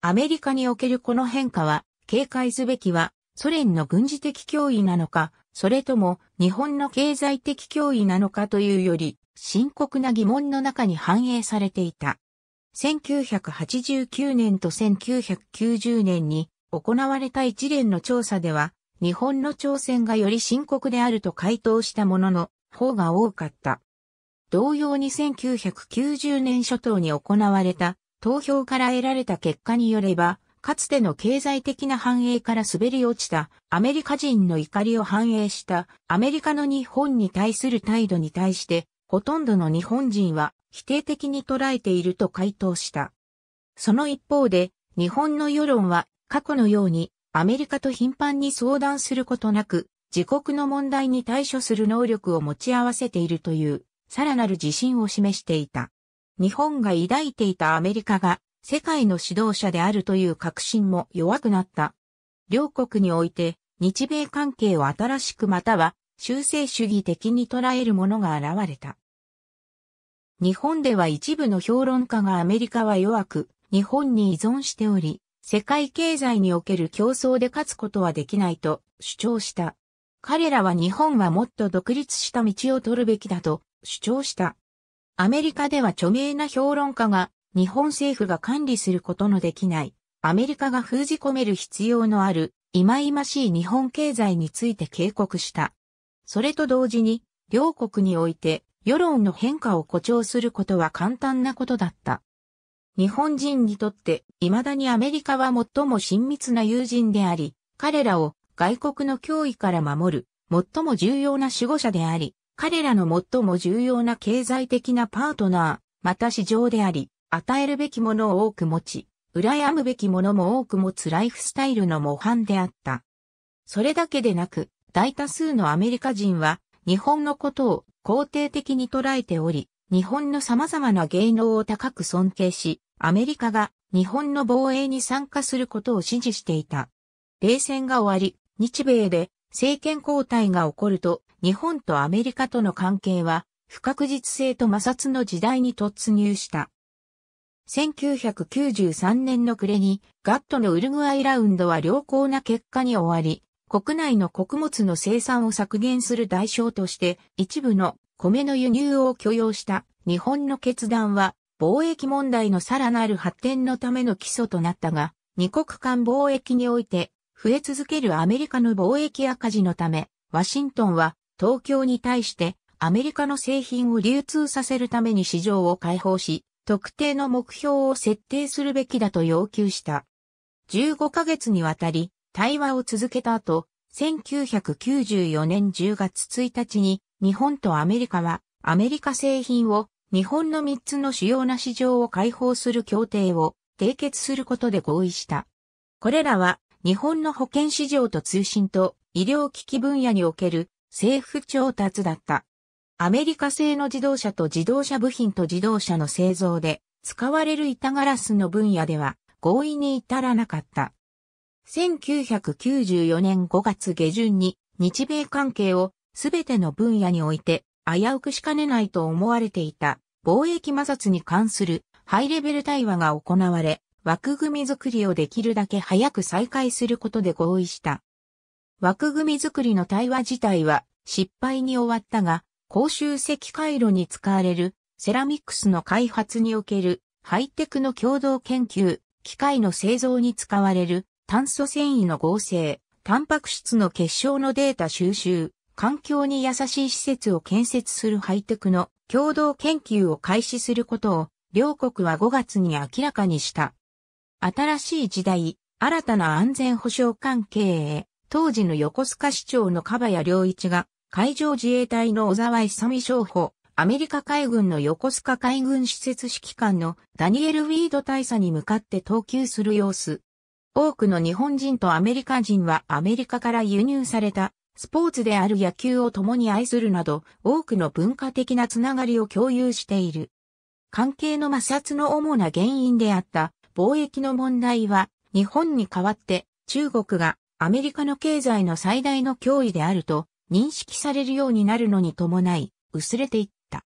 アメリカにおけるこの変化は、警戒すべきは、ソ連の軍事的脅威なのか、それとも日本の経済的脅威なのかというより、深刻な疑問の中に反映されていた。1989年と1990年に行われた一連の調査では、日本の朝鮮がより深刻であると回答したものの、方が多かった。同様に1990年初頭に行われた投票から得られた結果によれば、かつての経済的な繁栄から滑り落ちたアメリカ人の怒りを反映したアメリカの日本に対する態度に対してほとんどの日本人は否定的に捉えていると回答した。その一方で日本の世論は過去のようにアメリカと頻繁に相談することなく自国の問題に対処する能力を持ち合わせているというさらなる自信を示していた。日本が抱いていたアメリカが世界の指導者であるという確信も弱くなった。両国において、日米関係を新しくまたは修正主義的に捉えるものが現れた。日本では一部の評論家がアメリカは弱く、日本に依存しており、世界経済における競争で勝つことはできないと主張した。彼らは日本はもっと独立した道を取るべきだと主張した。アメリカでは著名な評論家が日本政府が管理することのできない、アメリカが封じ込める必要のある、忌々しい日本経済について警告した。それと同時に、両国において、世論の変化を誇張することは簡単なことだった。日本人にとって、未だにアメリカは最も親密な友人であり、彼らを外国の脅威から守る、最も重要な守護者であり、彼らの最も重要な経済的なパートナー、また市場であり、与えるべきものを多く持ち、羨むべきものも多く持つライフスタイルの模範であった。それだけでなく、大多数のアメリカ人は日本のことを肯定的に捉えており、日本の様々な芸能を高く尊敬し、アメリカが日本の防衛に参加することを支持していた。冷戦が終わり、日米で政権交代が起こると、日本とアメリカとの関係は不確実性と摩擦の時代に突入した。1993年の暮れに、ガットのウルグアイラウンドは良好な結果に終わり、国内の穀物の生産を削減する代償として、一部の米の輸入を許容した日本の決断は、貿易問題のさらなる発展のための基礎となったが、二国間貿易において、増え続けるアメリカの貿易赤字のため、ワシントンは東京に対してアメリカの製品を流通させるために市場を開放し、特定の目標を設定するべきだと要求した。15ヶ月にわたり対話を続けた後、1994年10月1日に日本とアメリカはアメリカ製品を日本の3つの主要な市場を開放する協定を締結することで合意した。これらは日本の保険市場と通信と医療機器分野における政府調達だった。アメリカ製の自動車と自動車部品と自動車の製造で使われる板ガラスの分野では合意に至らなかった。1994年5月下旬に日米関係をすべての分野において危うくしかねないと思われていた貿易摩擦に関するハイレベル対話が行われ、枠組み作りをできるだけ早く再開することで合意した。枠組み作りの対話自体は失敗に終わったが、公衆石回路に使われるセラミックスの開発におけるハイテクの共同研究、機械の製造に使われる炭素繊維の合成、タンパク質の結晶のデータ収集、環境に優しい施設を建設するハイテクの共同研究を開始することを両国は5月に明らかにした。新しい時代、新たな安全保障関係へ、当時の横須賀市長の加賀谷良一が海上自衛隊の小沢勇商法、アメリカ海軍の横須賀海軍施設指揮官のダニエル・ウィード大佐に向かって投球する様子。多くの日本人とアメリカ人はアメリカから輸入されたスポーツである野球を共に愛するなど多くの文化的なつながりを共有している。関係の摩擦の主な原因であった貿易の問題は日本に代わって中国がアメリカの経済の最大の脅威であると認識されるようになるのに伴い、薄れていった。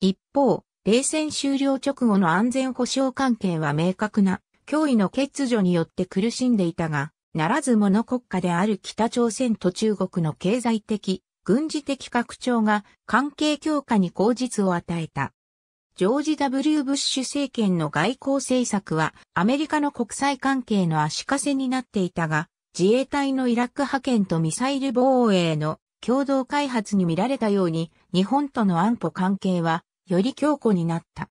一方、冷戦終了直後の安全保障関係は明確な脅威の欠如によって苦しんでいたが、ならず者国家である北朝鮮と中国の経済的、軍事的拡張が関係強化に口実を与えた。ジョージ・ W・ ブッシュ政権の外交政策はアメリカの国際関係の足かせになっていたが、自衛隊のイラク派遣とミサイル防衛の共同開発に見られたように、日本との安保関係は、より強固になった。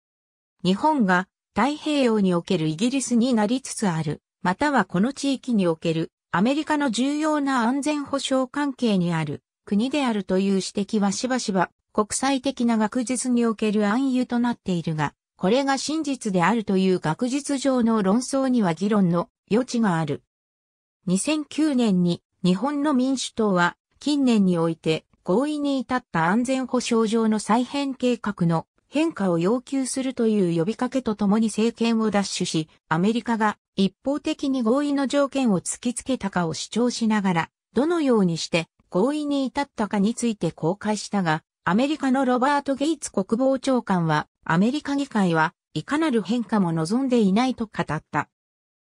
日本が太平洋におけるイギリスになりつつある、またはこの地域におけるアメリカの重要な安全保障関係にある国であるという指摘はしばしば国際的な学術における暗喩となっているが、これが真実であるという学術上の論争には議論の余地がある。2009年に日本の民主党は近年において合意に至った安全保障上の再編計画の変化を要求するという呼びかけとともに政権を奪取し、アメリカが一方的に合意の条件を突きつけたかを主張しながら、どのようにして合意に至ったかについて公開したが、アメリカのロバート・ゲイツ国防長官は、アメリカ議会はいかなる変化も望んでいないと語った。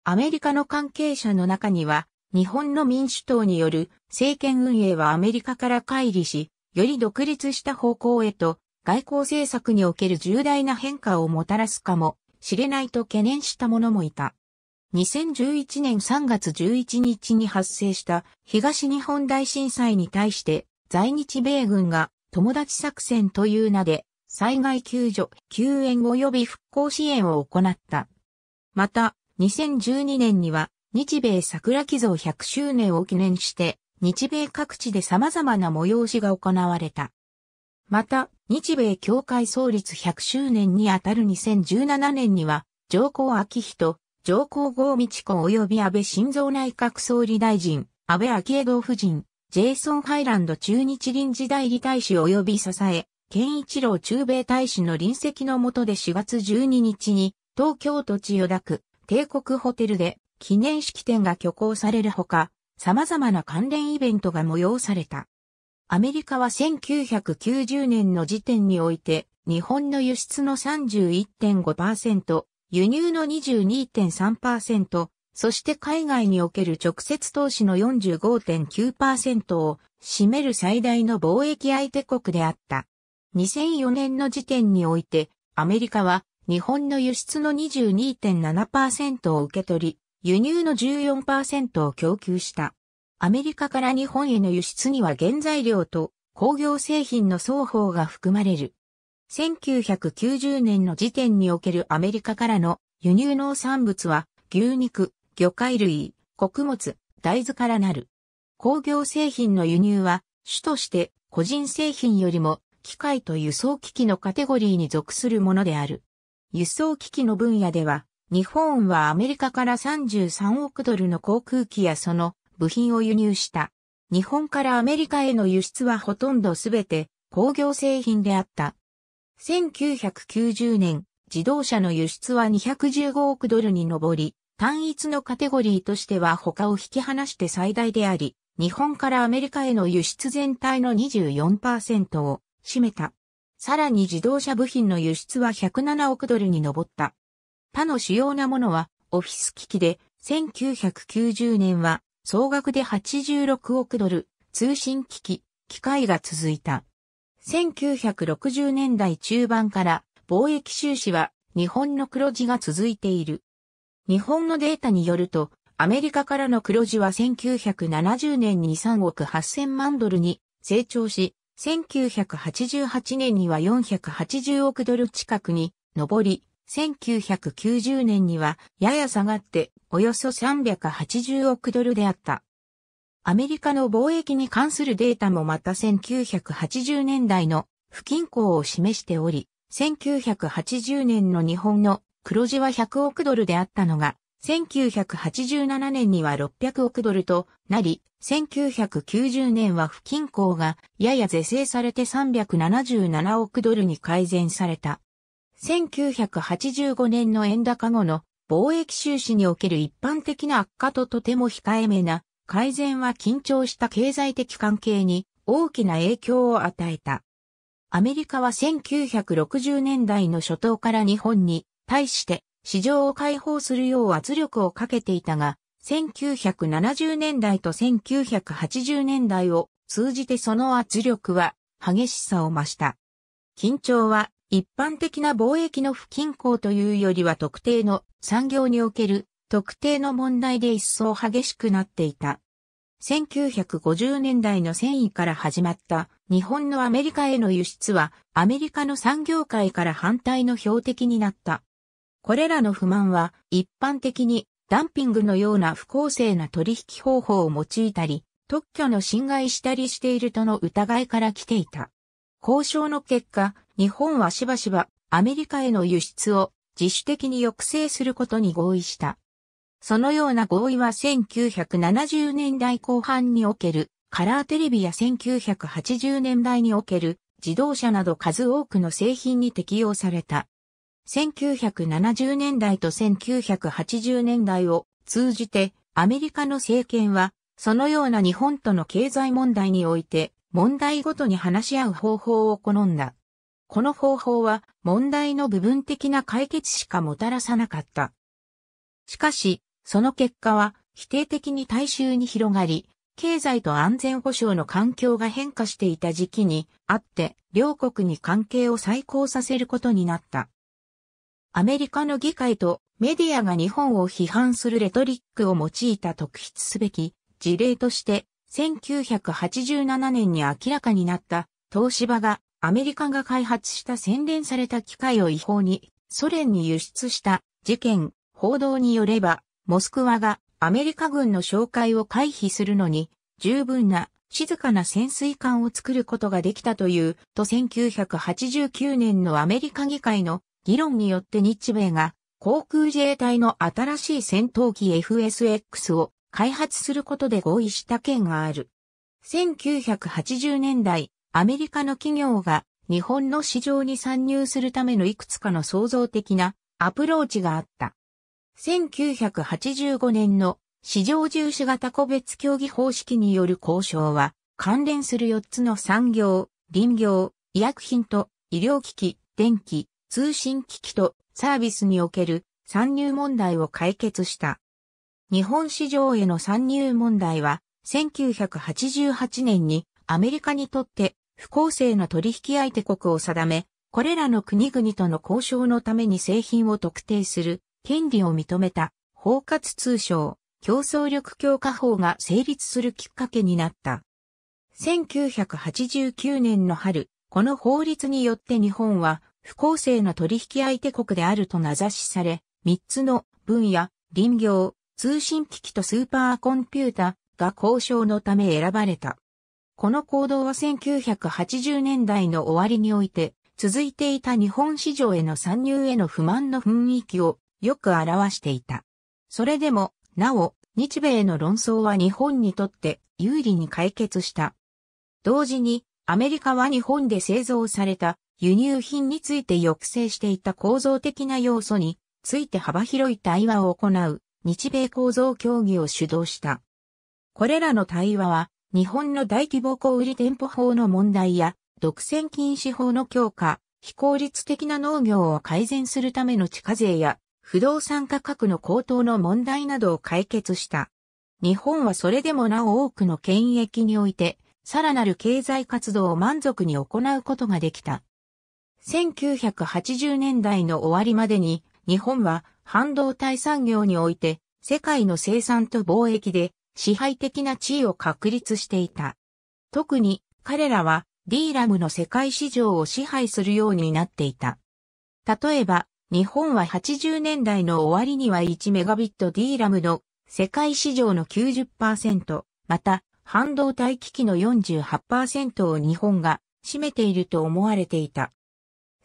アメリカの関係者の中には、日本の民主党による政権運営はアメリカから乖離し、より独立した方向へと外交政策における重大な変化をもたらすかもしれないと懸念した者もいた。2011年3月11日に発生した東日本大震災に対して在日米軍が友達作戦という名で災害救助、救援及び復興支援を行った。また、2012年には日米桜木像100周年を記念して、日米各地で様々な催しが行われた。また、日米協会創立100周年にあたる2017年には、上皇昭仁、上皇后道子及び安倍晋三内閣総理大臣、安倍昭恵道夫人、ジェイソン・ハイランド中日臨時代理大使及び支え、健一郎駐米大使の臨席の下で4月12日に、東京都千代田区、帝国ホテルで記念式典が挙行されるほか、様々な関連イベントが催された。アメリカは1990年の時点において、日本の輸出の31.5%、輸入の22.3%、そして海外における直接投資の45.9%を占める最大の貿易相手国であった。2004年の時点において、アメリカは日本の輸出の22.7%を受け取り、輸入の14%を供給した。アメリカから日本への輸出には原材料と工業製品の双方が含まれる。1990年の時点におけるアメリカからの輸入農産物は牛肉、魚介類、穀物、大豆からなる。工業製品の輸入は主として個人製品よりも機械と輸送機器のカテゴリーに属するものである。輸送機器の分野では日本はアメリカから33億ドルの航空機やその部品を輸入した。日本からアメリカへの輸出はほとんどすべて工業製品であった。1990年、自動車の輸出は215億ドルに上り、単一のカテゴリーとしては他を引き離して最大であり、日本からアメリカへの輸出全体の24%を占めた。さらに自動車部品の輸出は107億ドルに上った。他の主要なものは、オフィス機器で、1990年は、総額で86億ドル、通信機器、機械が続いた。1960年代中盤から貿易収支は日本の黒字が続いている。日本のデータによると、アメリカからの黒字は1970年に3億8000万ドルに成長し、1988年には480億ドル近くに上り、1990年にはやや下がっておよそ380億ドルであった。アメリカの貿易に関するデータもまた1980年代の不均衡を示しており、1980年の日本の黒字は100億ドルであったのが、1987年には600億ドルとなり、1990年は不均衡がやや是正されて377億ドルに改善された。1985年の円高後の貿易収支における一般的な悪化ととても控えめな改善は緊張した経済的関係に大きな影響を与えた。アメリカは1960年代の初頭から日本に対して市場を開放するよう圧力をかけていたが、1970年代と1980年代を通じてその圧力は激しさを増した。緊張は一般的な貿易の不均衡というよりは特定の産業における特定の問題で一層激しくなっていた。1950年代の戦意から始まった日本のアメリカへの輸出はアメリカの産業界から反対の標的になった。これらの不満は一般的にダンピングのような不公正な取引方法を用いたり、特許の侵害したりしているとの疑いから来ていた。交渉の結果、日本はしばしばアメリカへの輸出を自主的に抑制することに合意した。そのような合意は1970年代後半におけるカラーテレビや1980年代における自動車など数多くの製品に適用された。1970年代と1980年代を通じてアメリカの政権はそのような日本との経済問題において問題ごとに話し合う方法を好んだ。この方法は問題の部分的な解決しかもたらさなかった。しかし、その結果は否定的に大衆に広がり、経済と安全保障の環境が変化していた時期にあって、両国に関係を再興させることになった。アメリカの議会とメディアが日本を批判するレトリックを用いた特筆すべき事例として1987年に明らかになった東芝がアメリカが開発した洗練された機械を違法にソ連に輸出した事件、報道によれば、モスクワがアメリカ軍の紹介を回避するのに十分な静かな潜水艦を作ることができたというと1989年のアメリカ議会の議論によって日米が航空自衛隊の新しい戦闘機 FSX を開発することで合意した件がある。1980年代、アメリカの企業が日本の市場に参入するためのいくつかの創造的なアプローチがあった。1985年の市場重視型個別協議方式による交渉は関連する4つの産業、林業、医薬品と医療機器、電気、通信機器とサービスにおける参入問題を解決した。日本市場への参入問題は、1988年にアメリカにとって不公正な取引相手国を定め、これらの国々との交渉のために製品を特定する権利を認めた包括通称競争力強化法が成立するきっかけになった。1989年の春、この法律によって日本は不公正な取引相手国であると名指しされ、3つの分野、林業、通信機器とスーパーコンピュータが交渉のため選ばれた。この行動は1980年代の終わりにおいて、続いていた日本市場への参入への不満の雰囲気をよく表していた。それでも、なお、日米の論争は日本にとって有利に解決した。同時に、アメリカは日本で製造された輸入品について抑制していた構造的な要素について幅広い対話を行う日米構造協議を主導した。これらの対話は、日本の大規模小売店舗法の問題や、独占禁止法の強化、非効率的な農業を改善するための地下税や、不動産価格の高騰の問題などを解決した。日本はそれでもなお多くの権益において、さらなる経済活動を満足に行うことができた。1980年代の終わりまでに、日本は半導体産業において世界の生産と貿易で支配的な地位を確立していた。特に彼らは d ラムの世界市場を支配するようになっていた。例えば、日本は80年代の終わりには1ット d ラムの世界市場の90%、また半導体機器の48%を日本が占めていると思われていた。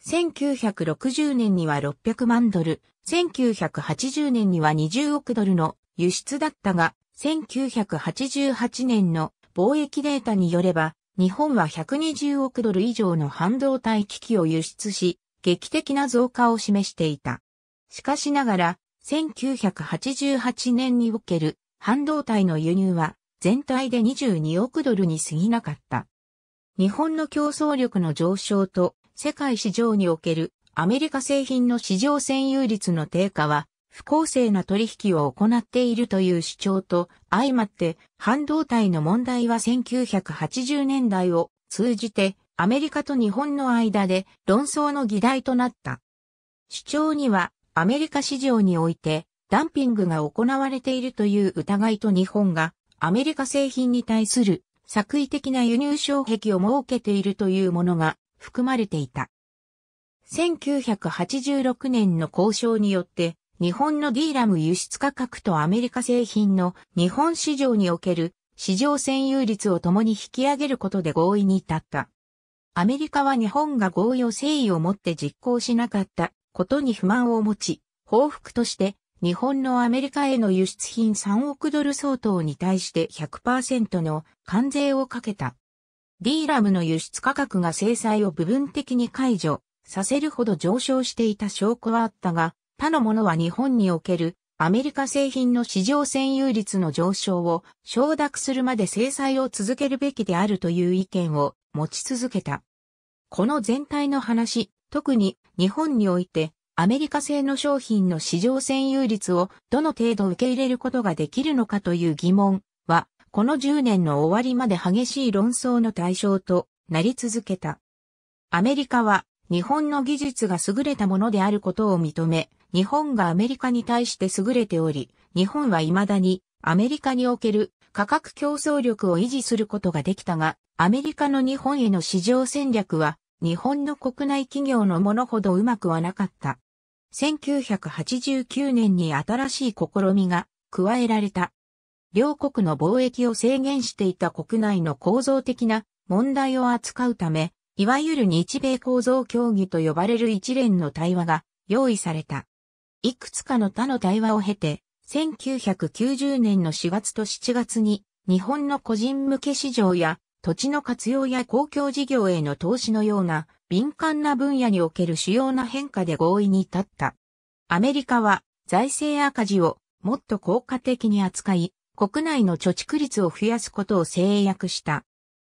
1960年には600万ドル、1980年には20億ドルの輸出だったが、1988年の貿易データによれば、日本は120億ドル以上の半導体機器を輸出し、劇的な増加を示していた。しかしながら、1988年における半導体の輸入は全体で22億ドルに過ぎなかった。日本の競争力の上昇と世界市場におけるアメリカ製品の市場占有率の低下は、不公正な取引を行っているという主張と相まって半導体の問題は1980年代を通じてアメリカと日本の間で論争の議題となった。主張にはアメリカ市場においてダンピングが行われているという疑いと日本がアメリカ製品に対する作為的な輸入障壁を設けているというものが含まれていた。1986年の交渉によって、日本の D ラム輸出価格とアメリカ製品の日本市場における市場占有率を共に引き上げることで合意に至った。アメリカは日本が合意を誠意を持って実行しなかったことに不満を持ち、報復として日本のアメリカへの輸出品3億ドル相当に対して100%の関税をかけた。D ラムの輸出価格が制裁を部分的に解除させるほど上昇していた証拠はあったが、他のものは日本におけるアメリカ製品の市場占有率の上昇を承諾するまで制裁を続けるべきであるという意見を持ち続けた。この全体の話、特に日本においてアメリカ製の商品の市場占有率をどの程度受け入れることができるのかという疑問は、この10年の終わりまで激しい論争の対象となり続けた。アメリカは日本の技術が優れたものであることを認め、日本がアメリカに対して優れており、日本は未だにアメリカにおける価格競争力を維持することができたが、アメリカの日本への市場戦略は日本の国内企業のものほどうまくはなかった。1989年に新しい試みが加えられた。両国の貿易を制限していた国内の構造的な問題を扱うため、いわゆる日米構造協議と呼ばれる一連の対話が用意された。いくつかの他の対話を経て、1990年の4月と7月に日本の個人向け市場や土地の活用や公共事業への投資のような敏感な分野における主要な変化で合意に至った。アメリカは財政赤字をもっと効果的に扱い、国内の貯蓄率を増やすことを制約した。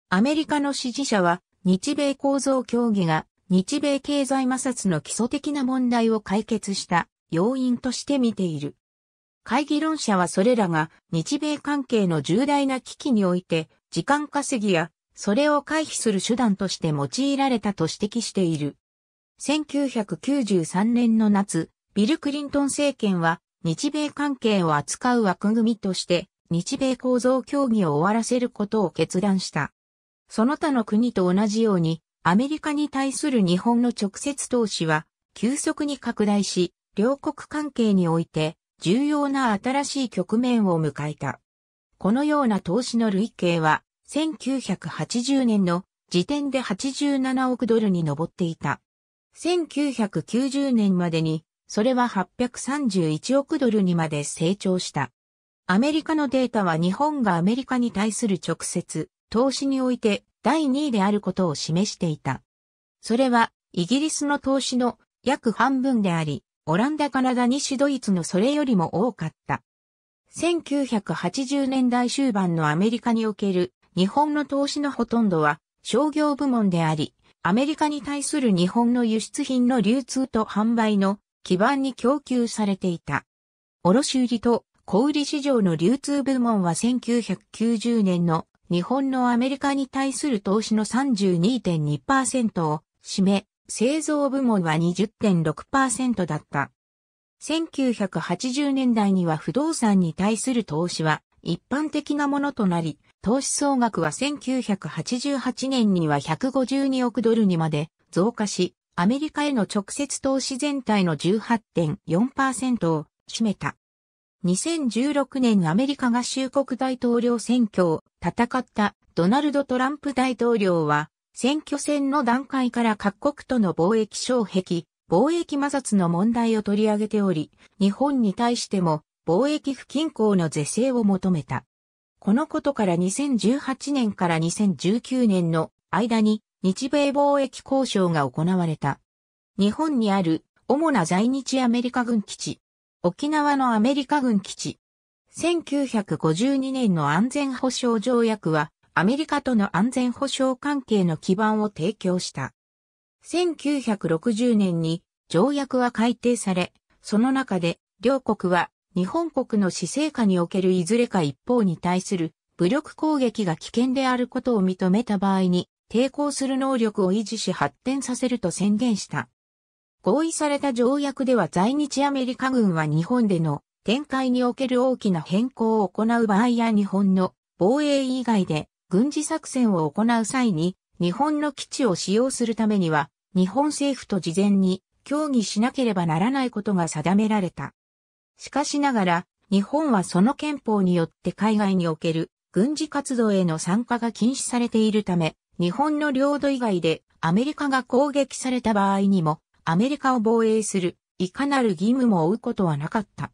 アメリカの支持者は日米構造協議が日米経済摩擦の基礎的な問題を解決した要因として見ている。会議論者はそれらが日米関係の重大な危機において時間稼ぎやそれを回避する手段として用いられたと指摘している。1993年の夏、ビル・クリントン政権は日米関係を扱う枠組みとして日米構造協議を終わらせることを決断した。その他の国と同じように、アメリカに対する日本の直接投資は、急速に拡大し、両国関係において、重要な新しい局面を迎えた。このような投資の累計は、1980年の時点で87億ドルに上っていた。1990年までに、それは831億ドルにまで成長した。アメリカのデータは日本がアメリカに対する直接投資において第2位であることを示していた。それは、イギリスの投資の約半分であり、オランダ、カナダ、西ドイツのそれよりも多かった。1980年代終盤のアメリカにおける日本の投資のほとんどは商業部門であり、アメリカに対する日本の輸出品の流通と販売の基盤に供給されていた。卸売と小売市場の流通部門は1990年の日本のアメリカに対する投資の32.2%を占め、製造部門は20.6%だった。1980年代には不動産に対する投資は一般的なものとなり、投資総額は1988年には152億ドルにまで増加し、アメリカへの直接投資全体の18.4%を占めた。2016年アメリカ合衆国大統領選挙を戦ったドナルド・トランプ大統領は、選挙戦の段階から各国との貿易障壁、貿易摩擦の問題を取り上げており、日本に対しても貿易不均衡の是正を求めた。このことから2018年から2019年の間に日米貿易交渉が行われた。日本にある主な在日アメリカ軍基地、沖縄のアメリカ軍基地。1952年の安全保障条約は、アメリカとの安全保障関係の基盤を提供した。1960年に条約は改定され、その中で両国は日本国の施政下におけるいずれか一方に対する武力攻撃が危険であることを認めた場合に抵抗する能力を維持し発展させると宣言した。合意された条約では在日アメリカ軍は日本での展開における大きな変更を行う場合や日本の防衛以外で軍事作戦を行う際に日本の基地を使用するためには日本政府と事前に協議しなければならないことが定められた。しかしながら日本はその憲法によって海外における軍事活動への参加が禁止されているため日本の領土以外でアメリカが攻撃された場合にもアメリカを防衛する、いかなる義務も負うことはなかった。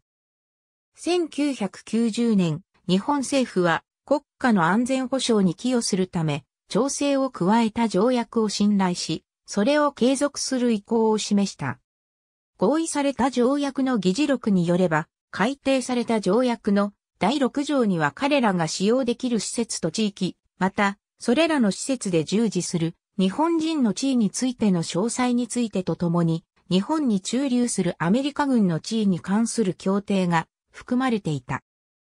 1990年、日本政府は国家の安全保障に寄与するため、調整を加えた条約を信頼し、それを継続する意向を示した。合意された条約の議事録によれば、改定された条約の第6条には彼らが使用できる施設と地域、また、それらの施設で従事する日本人の地位についての詳細についてとともに、日本に駐留するアメリカ軍の地位に関する協定が含まれていた。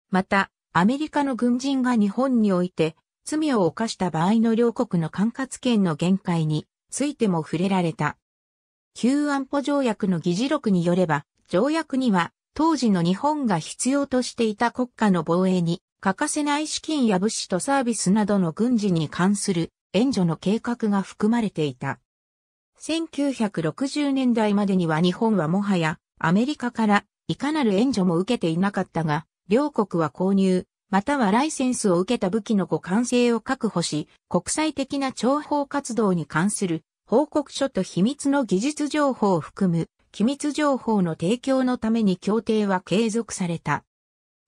また、アメリカの軍人が日本において罪を犯した場合の両国の管轄権の限界についても触れられた。旧安保条約の議事録によれば、条約には当時の日本が必要としていた国家の防衛に欠かせない資金や物資とサービスなどの軍事に関する援助の計画が含まれていた。1960年代までには日本はもはやアメリカからいかなる援助も受けていなかったが、両国は購入、またはライセンスを受けた武器の互換性を確保し、国際的な諜報活動に関する報告書と秘密の技術情報を含む機密情報の提供のために協定は継続された。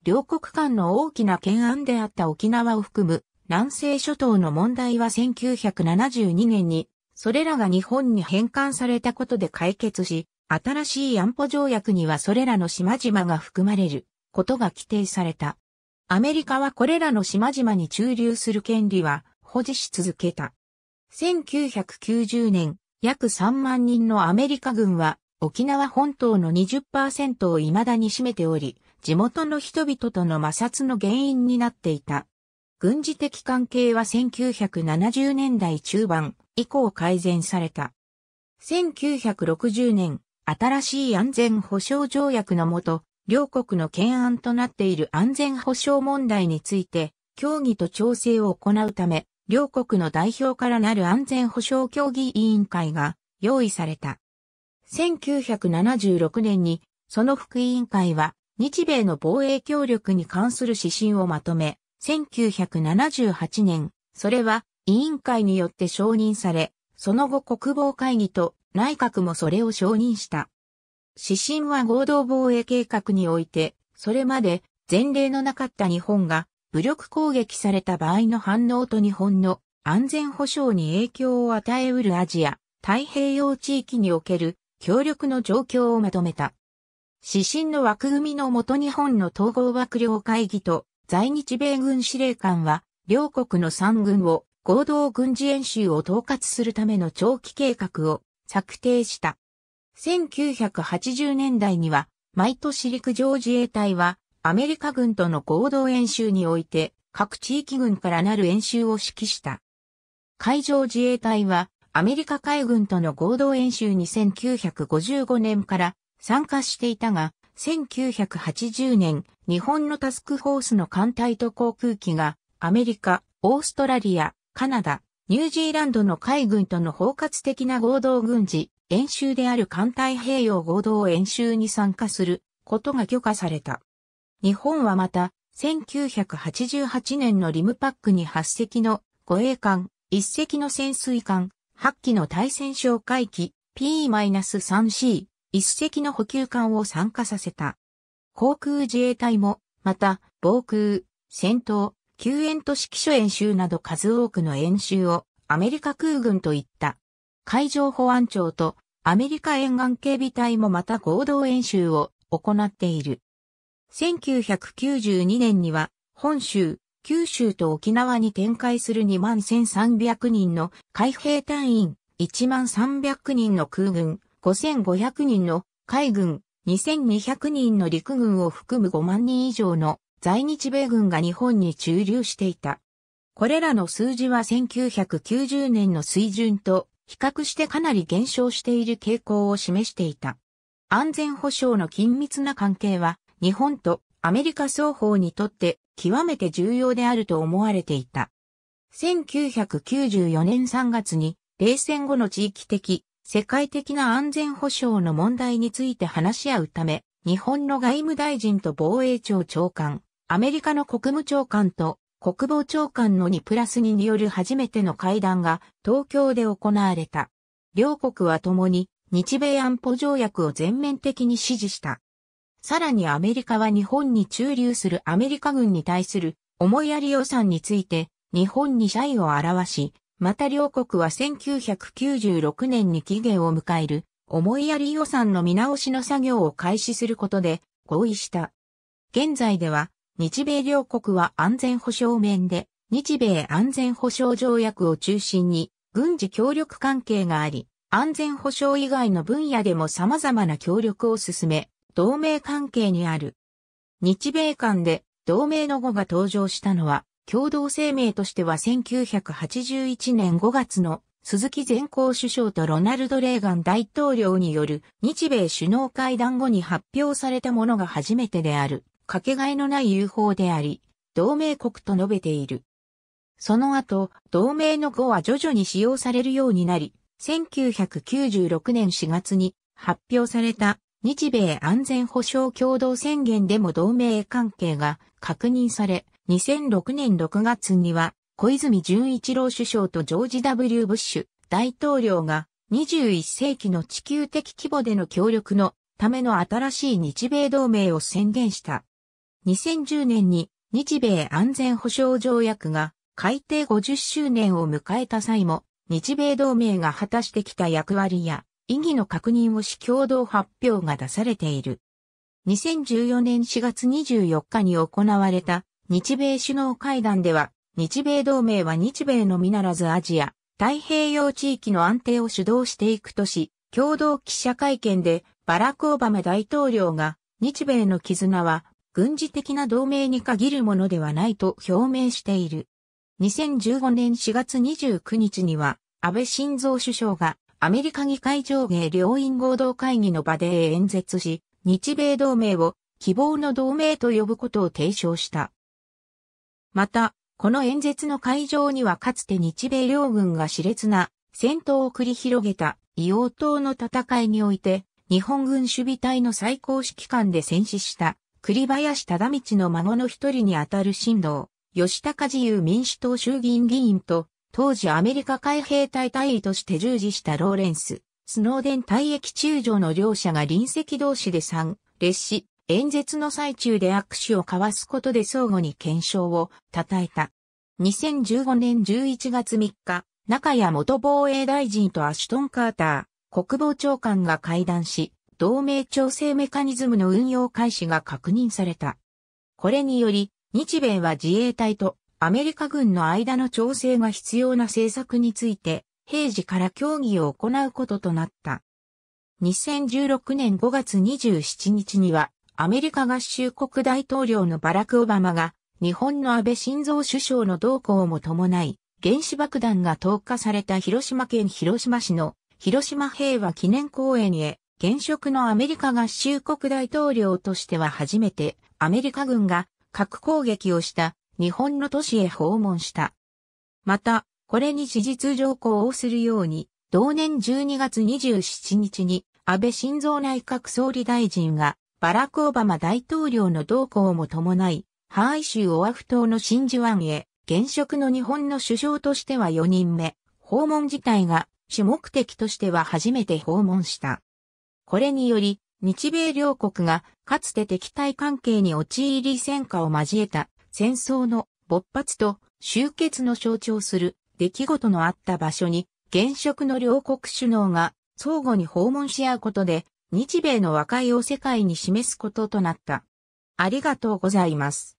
両国間の大きな懸案であった沖縄を含む南西諸島の問題は1972年に、それらが日本に返還されたことで解決し、新しい安保条約にはそれらの島々が含まれることが規定された。アメリカはこれらの島々に駐留する権利は保持し続けた。1990年、約3万人のアメリカ軍は沖縄本島の20%を未だに占めており、地元の人々との摩擦の原因になっていた。軍事的関係は1970年代中盤以降改善された。1960年、新しい安全保障条約のもと、両国の懸案となっている安全保障問題について、協議と調整を行うため、両国の代表からなる安全保障協議委員会が用意された。1976年に、その副委員会は、日米の防衛協力に関する指針をまとめ、1978年、それは委員会によって承認され、その後国防会議と内閣もそれを承認した。指針は合同防衛計画において、それまで前例のなかった日本が武力攻撃された場合の反応と日本の安全保障に影響を与えうるアジア、太平洋地域における協力の状況をまとめた。指針の枠組みのもと日本の統合幕僚会議と在日米軍司令官は、両国の三軍を合同軍事演習を統括するための長期計画を策定した。1980年代には、毎年陸上自衛隊は、アメリカ軍との合同演習において、各地域軍からなる演習を指揮した。海上自衛隊は、アメリカ海軍との合同演習に1955年から参加していたが、1980年、日本のタスクフォースの艦隊と航空機が、アメリカ、オーストラリア、カナダ、ニュージーランドの海軍との包括的な合同軍事演習である艦隊平洋合同演習に参加することが許可された。日本はまた、1988年のリムパックに8隻の護衛艦、1隻の潜水艦、8機の対戦哨戒機 P-3C 一隻の補給艦を参加させた。航空自衛隊も、また、防空、戦闘、救援と指揮所演習など数多くの演習をアメリカ空軍といった。海上保安庁とアメリカ沿岸警備隊もまた合同演習を行っている。1992年には本州、九州と沖縄に展開する2万1300人の海兵隊員、1万300人の空軍、5500人の海軍、2200人の陸軍を含む5万人以上の在日米軍が日本に駐留していた。これらの数字は1990年の水準と比較してかなり減少している傾向を示していた。安全保障の緊密な関係は日本とアメリカ双方にとって極めて重要であると思われていた。1994年3月に冷戦後の地域的世界的な安全保障の問題について話し合うため、日本の外務大臣と防衛庁長官、アメリカの国務長官と国防長官の2プラス2による初めての会談が東京で行われた。両国は共に日米安保条約を全面的に支持した。さらにアメリカは日本に駐留するアメリカ軍に対する思いやり予算について日本に謝意を表し、また両国は1996年に期限を迎える、思いやり予算の見直しの作業を開始することで合意した。現在では、日米両国は安全保障面で、日米安全保障条約を中心に、軍事協力関係があり、安全保障以外の分野でも様々な協力を進め、同盟関係にある。日米間で同盟の語が登場したのは、共同声明としては1981年5月の鈴木前光首相とロナルド・レーガン大統領による日米首脳会談後に発表されたものが初めてである、かけがえのない UFO であり、同盟国と述べている。その後、同盟の語は徐々に使用されるようになり、1996年4月に発表された日米安全保障共同宣言でも同盟関係が確認され、2006年6月には、小泉純一郎首相とジョージ W. ブッシュ大統領が21世紀の地球的規模での協力のための新しい日米同盟を宣言した。2010年に日米安全保障条約が改定50周年を迎えた際も、日米同盟が果たしてきた役割や意義の確認をし共同発表が出されている。2014年4月24日に行われた日米首脳会談では、日米同盟は日米のみならずアジア、太平洋地域の安定を主導していくとし、共同記者会見でバラク・オバマ大統領が日米の絆は軍事的な同盟に限るものではないと表明している。2015年4月29日には安倍晋三首相がアメリカ議会上下両院合同会議の場で演説し、日米同盟を希望の同盟と呼ぶことを提唱した。また、この演説の会場にはかつて日米両軍が熾烈な戦闘を繰り広げた硫黄島の戦いにおいて、日本軍守備隊の最高指揮官で戦死した栗林忠道の孫の一人にあたる新道、吉高自由民主党衆議院議員と、当時アメリカ海兵隊隊員として従事したローレンス、スノーデン退役中将の両者が隣席同士で参列し、演説の最中で握手を交わすことで相互に検証を称えた。2015年11月3日、中谷元防衛大臣とアシュトン・カーター、国防長官が会談し、同盟調整メカニズムの運用開始が確認された。これにより、日米は自衛隊とアメリカ軍の間の調整が必要な政策について、平時から協議を行うこととなった。2016年5月27日には、アメリカ合衆国大統領のバラク・オバマが、日本の安倍晋三首相の同行も伴い、原子爆弾が投下された広島県広島市の広島平和記念公園へ、現職のアメリカ合衆国大統領としては初めて、アメリカ軍が核攻撃をした日本の都市へ訪問した。また、これに事実上呼応するように、同年12月27日に安倍晋三内閣総理大臣がバラク・オバマ大統領の同行も伴い、ハワイ州オアフ島の真珠湾へ、現職の日本の首相としては4人目、訪問自体が主目的としては初めて訪問した。これにより、日米両国がかつて敵対関係に陥り戦火を交えた戦争の勃発と終結の象徴する出来事のあった場所に現職の両国首脳が相互に訪問し合うことで日米の和解を世界に示すこととなった。ありがとうございます。